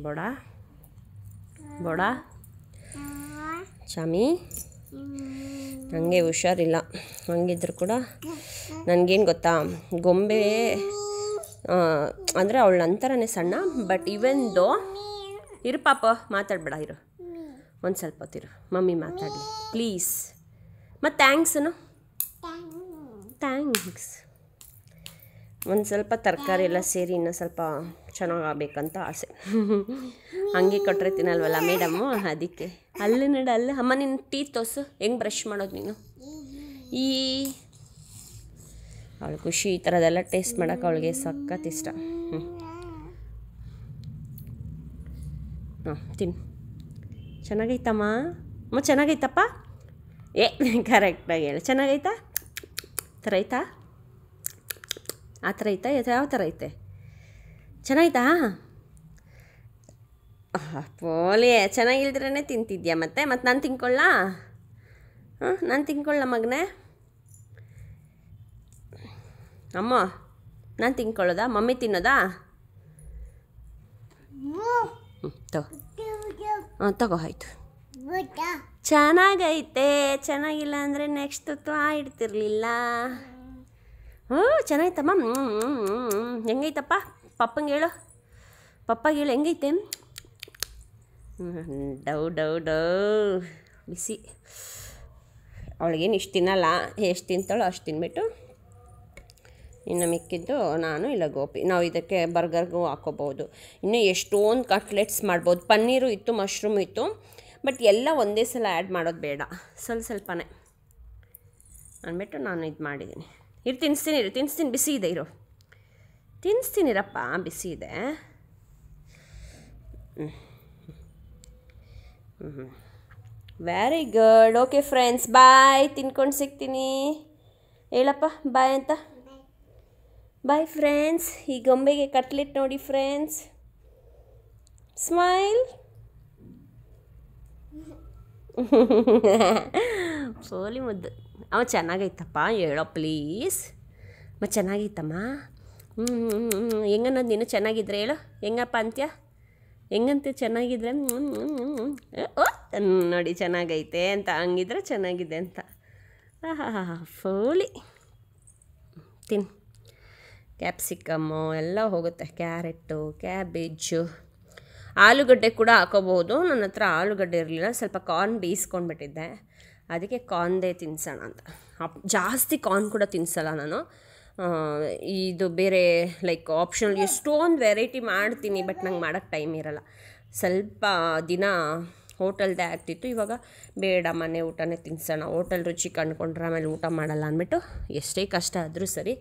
ಬೋಡ ಬೋಡ ಚಾಮಿ ನನಗೆ ಹುಷಾರಿಲ್ಲ ಹಂಗಿದ್ರು ಕೂಡ ನನಗೇನು ಗೊತ್ತಾ ಗೊಂಬೆ ಅಂದರೆ ಅವಳ ನಂತರನೇ ಸಣ್ಣ ಬಟ್ ಇವೆಂದು ಇರು ಪಾಪ ಮಾತಾಡ್ಬೇಡ ಇರು ಒಂದು ಸ್ವಲ್ಪ ಹೊತ್ತಿರು ಮಮ್ಮಿ ಮಾತಾಡಲಿ ಪ್ಲೀಸ್ ಮತ್ತು ಥ್ಯಾಂಕ್ಸನು ಥ್ಯಾಂಕ್ಸ್ ಒಂದು ಸ್ವಲ್ಪ ತರಕಾರಿ ಎಲ್ಲ ಸೇರಿ ಇನ್ನೂ ಸ್ವಲ್ಪ ಚೆನ್ನಾಗಾಗಬೇಕಂತ ಆಸೆ ಹಂಗೆ ಕೊಟ್ಟರೆ ತಿನ್ನಲ್ವಲ್ಲ ಮೇಡಮ್ಮು ಅದಕ್ಕೆ ಅಲ್ಲಿ ನಡು ಅಲ್ಲಿ ಅಮ್ಮ ನಿನ್ನ ಟೀ ತೋಸು ಹೆಂಗೆ ಬ್ರಷ್ ಮಾಡೋದು ನೀನು ಈ ಅವಳು ಖುಷಿ ಈ ಥರದ್ದೆಲ್ಲ ಟೇಸ್ಟ್ ಮಾಡೋಕೆ ಅವಳಿಗೆ ಸಖತ್ ಇಷ್ಟ ಹ್ಞೂ ಹಾಂ ತಿನ್ನು ಚೆನ್ನಾಗೈತಮ್ಮ ಅಮ್ಮ ಚೆನ್ನಾಗೈತಪ್ಪ ಏ ಕರೆಕ್ಟಾಗಿ ಹೇಳಿ ಚೆನ್ನಾಗೈತಾ ಥರ ಆಯ್ತಾ ಆ ಥರ ಐತಾ ಯಾವ ಥರ ಐತೆ ಚೆನ್ನಾಯ್ತಾ ಪೋಲಿ ಚೆನ್ನಾಗಿಲ್ದ್ರೇ ತಿಂತಿದ್ಯಾ ಮತ್ತೆ ಮತ್ತು ನಾನು ತಿನ್ಕೊಳ್ಳ ಹಾಂ ನಾನು ತಿನ್ಕೊಳ್ಳ ಮಗನೇ ಅಮ್ಮ ನಾನು ತಿನ್ಕೊಳ್ಳೋದಾ ಮಮ್ಮಿ ತಿನ್ನೋದಾ ಹ್ಞೂ ತಗೋ ಹಾಂ ತಗೋ ಆಯಿತು ಚೆನ್ನಾಗೈತೆ ಚೆನ್ನಾಗಿಲ್ಲ ಅಂದರೆ ನೆಕ್ಸ್ಟ್ ಹೊತ್ತು ಆ ಇಡ್ತಿರ್ಲಿಲ್ಲ ಹ್ಞೂ ಹ್ಞೂ ಹೆಂಗೈತಪ್ಪ ಪಪ್ಪಂಗೆ ಹೇಳು ಪಪ್ಪಗೆ ಹೇಳು ಹೆಂಗೈತೆ ಡೌ ಡೌ ಡೌ ಬಿಸಿ ಅವಳಿಗೇನು ಇಷ್ಟು ತಿನ್ನಲ್ಲ ಎಷ್ಟು ತಿಂತಾಳೋ ಅಷ್ಟು ತಿನ್ಬಿಟ್ಟು ಇನ್ನು ಮಿಕ್ಕಿದ್ದು ನಾನು ಇಲ್ಲ ಗೋಪಿ ನಾವು ಇದಕ್ಕೆ ಬರ್ಗರ್ಗೂ ಹಾಕೋಬಹುದು ಇನ್ನು ಎಷ್ಟೊಂದು ಕಟ್ಲೆಟ್ಸ್ ಮಾಡ್ಬೋದು ಪನ್ನೀರು ಇತ್ತು ಮಶ್ರೂಮ್ ಇತ್ತು ಬಟ್ ಎಲ್ಲ ಒಂದೇ ಸಲ ಆ್ಯಡ್ ಮಾಡೋದು ಬೇಡ ಸ್ವಲ್ಪ ಸ್ವಲ್ಪನೇ ಅಂದ್ಬಿಟ್ಟು ನಾನು ಇದು ಮಾಡಿದ್ದೀನಿ ಇರು ತಿನ್ನಿಸ್ತೀನಿ ಇರು ತಿನ್ನಿಸ್ತೀನಿ ಬಿಸಿ ಇದೆ ಇರು ತಿನ್ನಿಸ್ತೀನಿರಪ್ಪ ಬಿಸಿ ಇದೆ ಹ್ಞೂ very good okay friends bye ತಿನ್ಕೊಂಡು ಸಿಗ್ತೀನಿ ಹೇಳಪ್ಪ ಬಾಯ್ ಅಂತ ಬಾಯ್ ಫ್ರೆಂಡ್ಸ್ ಈ ಗೊಂಬೆಗೆ ಕಟ್ಲೆಟ್ ನೋಡಿ ಫ್ರೆಂಡ್ಸ್ ಸ್ಮೈಲ್ ಸೋಲಿ ಮುದ್ದು ಅವ ಚೆನ್ನಾಗೈತಪ್ಪ ಹೇಳೋ ಪ್ಲೀಸ್ ಮತ್ತು ಚೆನ್ನಾಗೈತಮ್ಮ ಹೆಂಗನ್ನೋದು ನೀನು ಚೆನ್ನಾಗಿದ್ರೆ ಹೇಳು ಹೆಂಗಪ್ಪ ಅಂತ್ಯ ಹೆಂಗಂತ ಚೆನ್ನಾಗಿದ್ರೆ ಓ ನೋಡಿ ಚೆನ್ನಾಗೈತೆ ಅಂತ ಹಂಗಿದ್ರೆ ಚೆನ್ನಾಗಿದೆ ಅಂತ ಫೋಲಿ ತಿನ್ ಕ್ಯಾಪ್ಸಿಕಮ್ಮು ಎಲ್ಲ ಹೋಗುತ್ತೆ ಕ್ಯಾರೆಟು ಕ್ಯಾಬೇಜು ಆಲೂಗಡ್ಡೆ ಕೂಡ ಹಾಕೋಬಹುದು ನನ್ನ ಹತ್ರ ಆಲೂಗಡ್ಡೆ ಇರಲಿಲ್ಲ ಸ್ವಲ್ಪ ಕಾರ್ನ್ ಬೇಯಿಸ್ಕೊಂಡ್ಬಿಟ್ಟಿದ್ದೆ ಅದಕ್ಕೆ ಕಾರ್ನ್ದೇ ತಿನ್ಸೋಣ ಅಂತ ಜಾಸ್ತಿ ಕಾರ್ನ್ ಕೂಡ ತಿನ್ಸಲ್ಲ ನಾನು ಇದು ಬೇರೆ ಲೈಕ್ ಆಪ್ಷನಲ್ ಎಷ್ಟೊಂದು ವೆರೈಟಿ ಮಾಡ್ತೀನಿ ಬಟ್ ನಂಗೆ ಮಾಡೋಕ್ಕೆ ಟೈಮ್ ಇರಲ್ಲ ಸ್ವಲ್ಪ ದಿನ ಹೋಟೆಲ್ದೇ ಆಗ್ತಿತ್ತು ಇವಾಗ ಬೇಡ ಮನೆ ಊಟನೇ ತಿನ್ಸೋಣ ಹೋಟೆಲ್ ರುಚಿ ಕಂಡುಕೊಂಡ್ರೆ ಆಮೇಲೆ ಊಟ ಮಾಡಲ್ಲ ಅಂದ್ಬಿಟ್ಟು ಎಷ್ಟೇ ಕಷ್ಟ ಆದರೂ ಸರಿ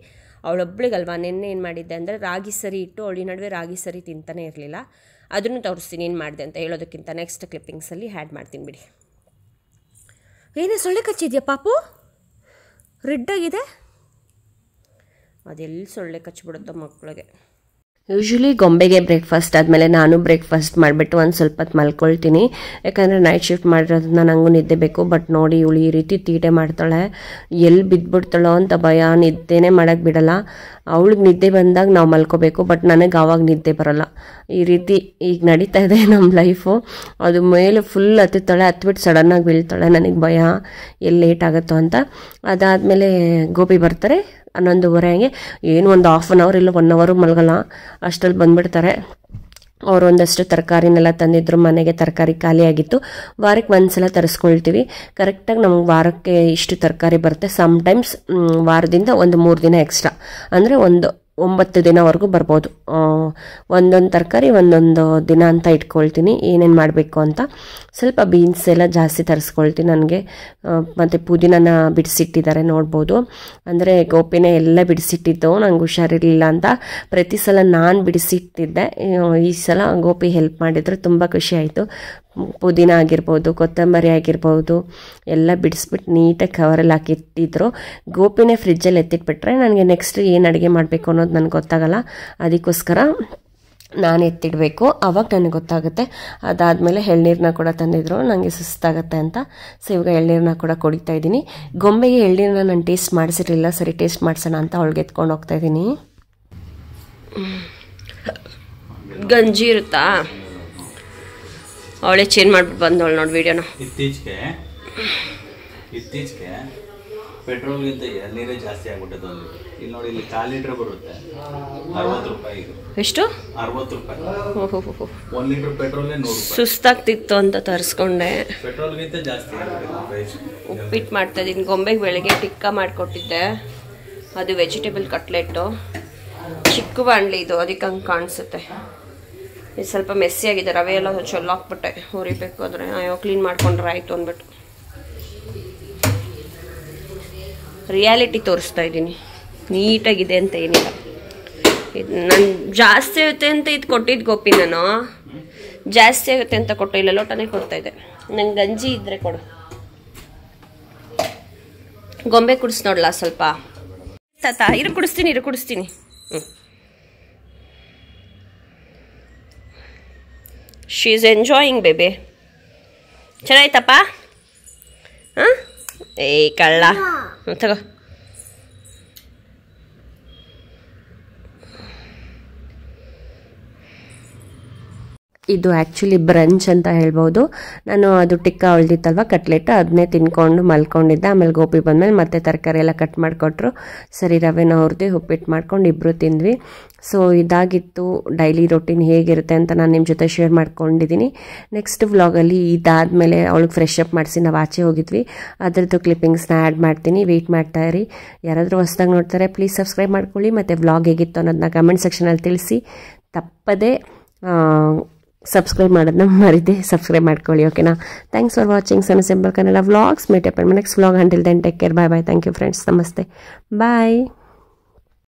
ಅವಳೊಬ್ಳಿಗಲ್ವಾ ನಿನ್ನೆ ಏನು ಮಾಡಿದ್ದೆ ಅಂದರೆ ರಾಗಿ ಸರಿ ಇಟ್ಟು ಅವಳಿ ನಡುವೆ ರಾಗಿ ಸರಿ ತಿಂತಾನೆ ಇರಲಿಲ್ಲ ಅದನ್ನು ತೋರಿಸ್ತೀನಿ ಏನು ಮಾಡಿದೆ ಅಂತ ಹೇಳೋದಕ್ಕಿಂತ ನೆಕ್ಸ್ಟ್ ಕ್ಲಿಪ್ಪಿಂಗ್ಸಲ್ಲಿ ಹ್ಯಾಡ್ ಮಾಡ್ತೀನಿ ಬಿಡಿ ಏನೇ ಸೊಳ್ಳೆ ಕಚ್ಚಿದ್ಯಾ ಪಾಪು ರೆಡ್ಡಾಗಿದೆ ಅದೆಲ್ಲಿ ಸೊಳ್ಳೆ ಕಚ್ಚಿಬಿಡುತ್ತೋ ಮಕ್ಕಳಿಗೆ ಯೂಶ್ವಲಿ ಗೊಂಬೆಗೆ ಬ್ರೇಕ್ಫಾಸ್ಟ್ ಆದಮೇಲೆ ನಾನು ಬ್ರೇಕ್ಫಾಸ್ಟ್ ಮಾಡಿಬಿಟ್ಟು ಒಂದು ಸ್ವಲ್ಪ ಹೊತ್ತು ಮಲ್ಕೊಳ್ತೀನಿ ಯಾಕಂದರೆ ನೈಟ್ ಶಿಫ್ಟ್ ಮಾಡಿರೋದನ್ನ ನನಗೂ ನಿದ್ದೆ ಬೇಕು ಬಟ್ ನೋಡಿ ಇವಳು ಈ ರೀತಿ ತೀಟೆ ಮಾಡ್ತಾಳೆ ಎಲ್ಲಿ ಬಿದ್ದುಬಿಡ್ತಾಳೋ ಅಂತ ಭಯ ನಿದ್ದೆನೇ ಮಾಡೋಕ್ಕೆ ಬಿಡಲ್ಲ ಅವಳಿಗೆ ನಿದ್ದೆ ಬಂದಾಗ ನಾವು ಮಲ್ಕೋಬೇಕು ಬಟ್ ನನಗೆ ಆವಾಗ ನಿದ್ದೆ ಬರೋಲ್ಲ ಈ ರೀತಿ ಈಗ ನಡೀತಾ ಇದೆ ನಮ್ಮ ಲೈಫು ಅದು ಮೇಲೆ ಫುಲ್ ಹತ್ತುತ್ತಾಳೆ ಹತ್ಬಿಟ್ಟು ಸಡನ್ನಾಗಿ ಬೀಳ್ತಾಳೆ ನನಗೆ ಭಯ ಎಲ್ಲಿ ಲೇಟ್ ಆಗುತ್ತೋ ಅಂತ ಅದಾದಮೇಲೆ ಗೋಪಿ ಬರ್ತಾರೆ ಹನ್ನೊಂದುವರೆ ಹಂಗೆ ಏನು ಒಂದು ಹಾಫ್ ಆನ್ ಅವರ್ ಇಲ್ಲ ಒನ್ ಅವರು ಮಲಗಲ್ಲ ಅಷ್ಟರಲ್ಲಿ ಬಂದ್ಬಿಡ್ತಾರೆ ಅವರು ಒಂದಷ್ಟು ತರಕಾರಿನೆಲ್ಲ ತಂದಿದ್ರು ಮನೆಗೆ ತರಕಾರಿ ಖಾಲಿಯಾಗಿತ್ತು ವಾರಕ್ಕೆ ಒಂದ್ಸಲ ತರಿಸ್ಕೊಳ್ತೀವಿ ಕರೆಕ್ಟಾಗಿ ನಮ್ಗೆ ವಾರಕ್ಕೆ ಇಷ್ಟು ತರಕಾರಿ ಬರುತ್ತೆ ಸಮ್ಟೈಮ್ಸ್ ವಾರದಿಂದ ಒಂದು ಮೂರು ದಿನ ಎಕ್ಸ್ಟ್ರಾ ಅಂದರೆ ಒಂದು ಒಂಬತ್ತು ದಿನವರೆಗೂ ಬರ್ಬೋದು ಒಂದೊಂದು ತರಕಾರಿ ಒಂದೊಂದು ದಿನ ಅಂತ ಇಟ್ಕೊಳ್ತೀನಿ ಏನೇನು ಮಾಡಬೇಕು ಅಂತ ಸ್ವಲ್ಪ ಬೀನ್ಸ್ ಎಲ್ಲ ಜಾಸ್ತಿ ತರಿಸ್ಕೊಳ್ತೀನಿ ನನಗೆ ಮತ್ತು ಪುದೀನನ ಬಿಡಿಸಿಟ್ಟಿದ್ದಾರೆ ನೋಡ್ಬೋದು ಅಂದರೆ ಗೋಪಿನ ಎಲ್ಲ ಬಿಡಿಸಿಟ್ಟಿದ್ದವು ನಂಗೆ ಹುಷಾರಿರಲಿಲ್ಲ ಅಂತ ಪ್ರತಿ ಸಲ ನಾನು ಬಿಡಿಸಿಟ್ಟಿದ್ದೆ ಈ ಸಲ ಗೋಪಿ ಹೆಲ್ಪ್ ಮಾಡಿದ್ರು ತುಂಬ ಖುಷಿ ಆಯಿತು ಪುದೀನ ಆಗಿರ್ಬೋದು ಕೊತ್ತಂಬರಿ ಆಗಿರ್ಬೋದು ಎಲ್ಲ ಬಿಡಿಸ್ಬಿಟ್ಟು ನೀಟಾಗಿ ಕವರಲ್ಲಿ ಹಾಕಿಟ್ಟಿದ್ರು ಗೋಪಿನೇ ಫ್ರಿಜ್ಜಲ್ಲಿ ಎತ್ತಿಟ್ಬಿಟ್ರೆ ನನಗೆ ನೆಕ್ಸ್ಟ್ ಏನು ಅಡುಗೆ ಮಾಡಬೇಕು ಅನ್ನೋದು ನನಗೆ ಗೊತ್ತಾಗಲ್ಲ ಅದಕ್ಕೋಸ್ಕರ ನಾನು ಎತ್ತಿಡಬೇಕು ಅವಾಗ ನನಗೆ ಗೊತ್ತಾಗುತ್ತೆ ಅದಾದಮೇಲೆ ಎಳ್ನೀರನ್ನ ಕೂಡ ತಂದಿದ್ರು ನನಗೆ ಸುಸ್ತಾಗತ್ತೆ ಅಂತ ಸೊ ಇವಾಗ ಎಳ್ನೀರನ್ನ ಕೂಡ ಕುಡಿತಾ ಇದ್ದೀನಿ ಗೊಂಬೆಗೆ ಎಳ್ನೀರನ್ನ ನಾನು ಟೇಸ್ಟ್ ಮಾಡಿಸಿರಲಿಲ್ಲ ಸರಿ ಟೇಸ್ಟ್ ಮಾಡಿಸೋಣ ಅಂತ ಅವಳಿಗೆ ಎತ್ಕೊಂಡು ಹೋಗ್ತಾ ಇದ್ದೀನಿ ಗಂಜಿ ಇರುತ್ತಾ ಅವಳೇ ಚೇಂಜ್ ಮಾಡ್ಬಿಟ್ಟು ಬಂದವಳು ನೋಡಿ ವೀಡಿಯೋನ ಇತ್ತೀಚೆಗೆ ಇತ್ತೀಚೆಗೆ ಪೆಟ್ರೋಲ್ಗಿಂತ ನೀರೇ ಜಾಸ್ತಿ ಆಗ್ಬಿಟ್ಟದ ಇಲ್ಲಿ ನೋಡಿ ಇಲ್ಲಿ ಕಾಲು ಲೀಟ್ರ್ ಬರುತ್ತೆ ಅರವತ್ತು ರೂಪಾಯಿ ಎಷ್ಟು ಅರವತ್ತು ರೂಪಾಯಿ ಓಹೋ ಒಂದು ಲೀಟ್ರ್ ಪೆಟ್ರೋಲೇ ಸುಸ್ತಾಗ್ತಿತ್ತು ಅಂತ ತರಿಸ್ಕೊಂಡೆ ಪೆಟ್ರೋಲ್ಗಿಂತ ಜಾಸ್ತಿ ಉಪ್ಪಿಟ್ಟು ಮಾಡ್ತಾ ಇದ್ದೀನಿ ಗೊಂಬೆಗೆ ಬೆಳಗ್ಗೆ ಟಿಕ್ಕ ಮಾಡಿಕೊಟ್ಟಿದ್ದೆ ಅದು ವೆಜಿಟೇಬಲ್ ಕಟ್ಲೆಟ್ ಚಿಕ್ಕ ಬಾಣಲಿ ಇದು ಅದಕ್ಕೆ ಹಂಗೆ ಕಾಣಿಸುತ್ತೆ ಇದು ಸ್ವಲ್ಪ ಮೆಸ್ಸಿ ಆಗಿದೆ ರವೆ ಎಲ್ಲ ಚೆಲ್ಲ ಹಾಕ್ಬಿಟ್ಟೆ ಹುರಿಬೇಕು ಅಂದರೆ ಅಯ್ಯೋ ಕ್ಲೀನ್ ಮಾಡ್ಕೊಂಡ್ರೆ ಆಯಿತು ಅಂದ್ಬಿಟ್ಟು ರಿಯಾಲಿಟಿ ತೋರಿಸ್ತಾ ಇದ್ದೀನಿ ನೀಟಾಗಿದೆ ಅಂತ ಏನಿಲ್ಲ ಇದು ನಾನು ಜಾಸ್ತಿ ಆಗುತ್ತೆ ಅಂತ ಇದು ಕೊಟ್ಟಿದ್ದು ಗೋಪಿ ನಾನು ಜಾಸ್ತಿ ಆಗುತ್ತೆ ಅಂತ ಕೊಟ್ಟು ಇಲ್ಲ ಲೋಟನೇ ಕೊಡ್ತಾಯಿದ್ದೆ ನಂಗೆ ಗಂಜಿ ಇದ್ದರೆ ಕೊಡು ಗೊಂಬೆ ಕುಡಿಸ್ ನೋಡಲಾ ಸ್ವಲ್ಪ ತಾತ ಇರು ಕುಡಿಸ್ತೀನಿ ಇರು ಕುಡಿಸ್ತೀನಿ ಹ್ಞೂ She's enjoying, baby. ಚೆನ್ನಾಯ್ತಪ್ಪ ಹಾಂ ಏ ಕಳ್ಳ ತಗೋ ಇದು ಆ್ಯಕ್ಚುಲಿ ಬ್ರಂಚ್ ಅಂತ ಹೇಳ್ಬೋದು ನಾನು ಅದು ಟಿಕ್ಕಾ ಉಳ್ದಿತ್ತಲ್ವ ಕಟ್ಲೆಟ್ ಅದನ್ನೇ ತಿನ್ಕೊಂಡು ಮಲ್ಕೊಂಡಿದ್ದೆ ಆಮೇಲೆ ಗೋಪಿ ಬಂದಮೇಲೆ ಮತ್ತೆ ತರಕಾರಿ ಎಲ್ಲ ಕಟ್ ಮಾಡಿಕೊಟ್ರು ಸರಿ ರವೆನ ಹುರಿದು ಉಪ್ಪಿಟ್ಟು ಮಾಡ್ಕೊಂಡು ಇಬ್ಬರು ತಿಂದ್ವಿ ಸೊ ಇದಾಗಿತ್ತು ಡೈಲಿ ರೊಟೀನ್ ಹೇಗಿರುತ್ತೆ ಅಂತ ನಾನು ನಿಮ್ಮ ಜೊತೆ ಶೇರ್ ಮಾಡ್ಕೊಂಡಿದ್ದೀನಿ ನೆಕ್ಸ್ಟ್ ವ್ಲಾಗಲ್ಲಿ ಇದಾದಮೇಲೆ ಅವಳಿಗೆ ಫ್ರೆಶ್ ಅಪ್ ಮಾಡಿಸಿ ನಾವು ಆಚೆ ಹೋಗಿದ್ವಿ ಅದರದ್ದು ಕ್ಲಿಪ್ಪಿಂಗ್ಸ್ನ ಆ್ಯಡ್ ಮಾಡ್ತೀನಿ ವೆಯ್ಟ್ ಮಾಡ್ತಾ ಇರಿ ಯಾರಾದರೂ ಹೊಸ್ದಾಗಿ ನೋಡ್ತಾರೆ ಪ್ಲೀಸ್ ಸಬ್ಸ್ಕ್ರೈಬ್ ಮಾಡ್ಕೊಳ್ಳಿ ಮತ್ತು ವ್ಲಾಗ್ ಹೇಗಿತ್ತು ಅನ್ನೋದನ್ನ ಕಮೆಂಟ್ ಸೆಕ್ಷನಲ್ಲಿ ತಿಳಿಸಿ ತಪ್ಪದೇ ಸಬ್ಸ್ಕ್ರೈಬ್ ಮಾಡೋದನ್ನ ಮರಿದೆ ಸಬ್ಸ್ಕ್ರೈಬ್ ಮಾಡ್ಕೊಳ್ಳಿ ಓಕೆನಾ thanks for watching Sonu simple Kannada vlogs meet up next vlog until then take care bye bye thank you friends ನಮಸ್ತೆ ಬಾಯ್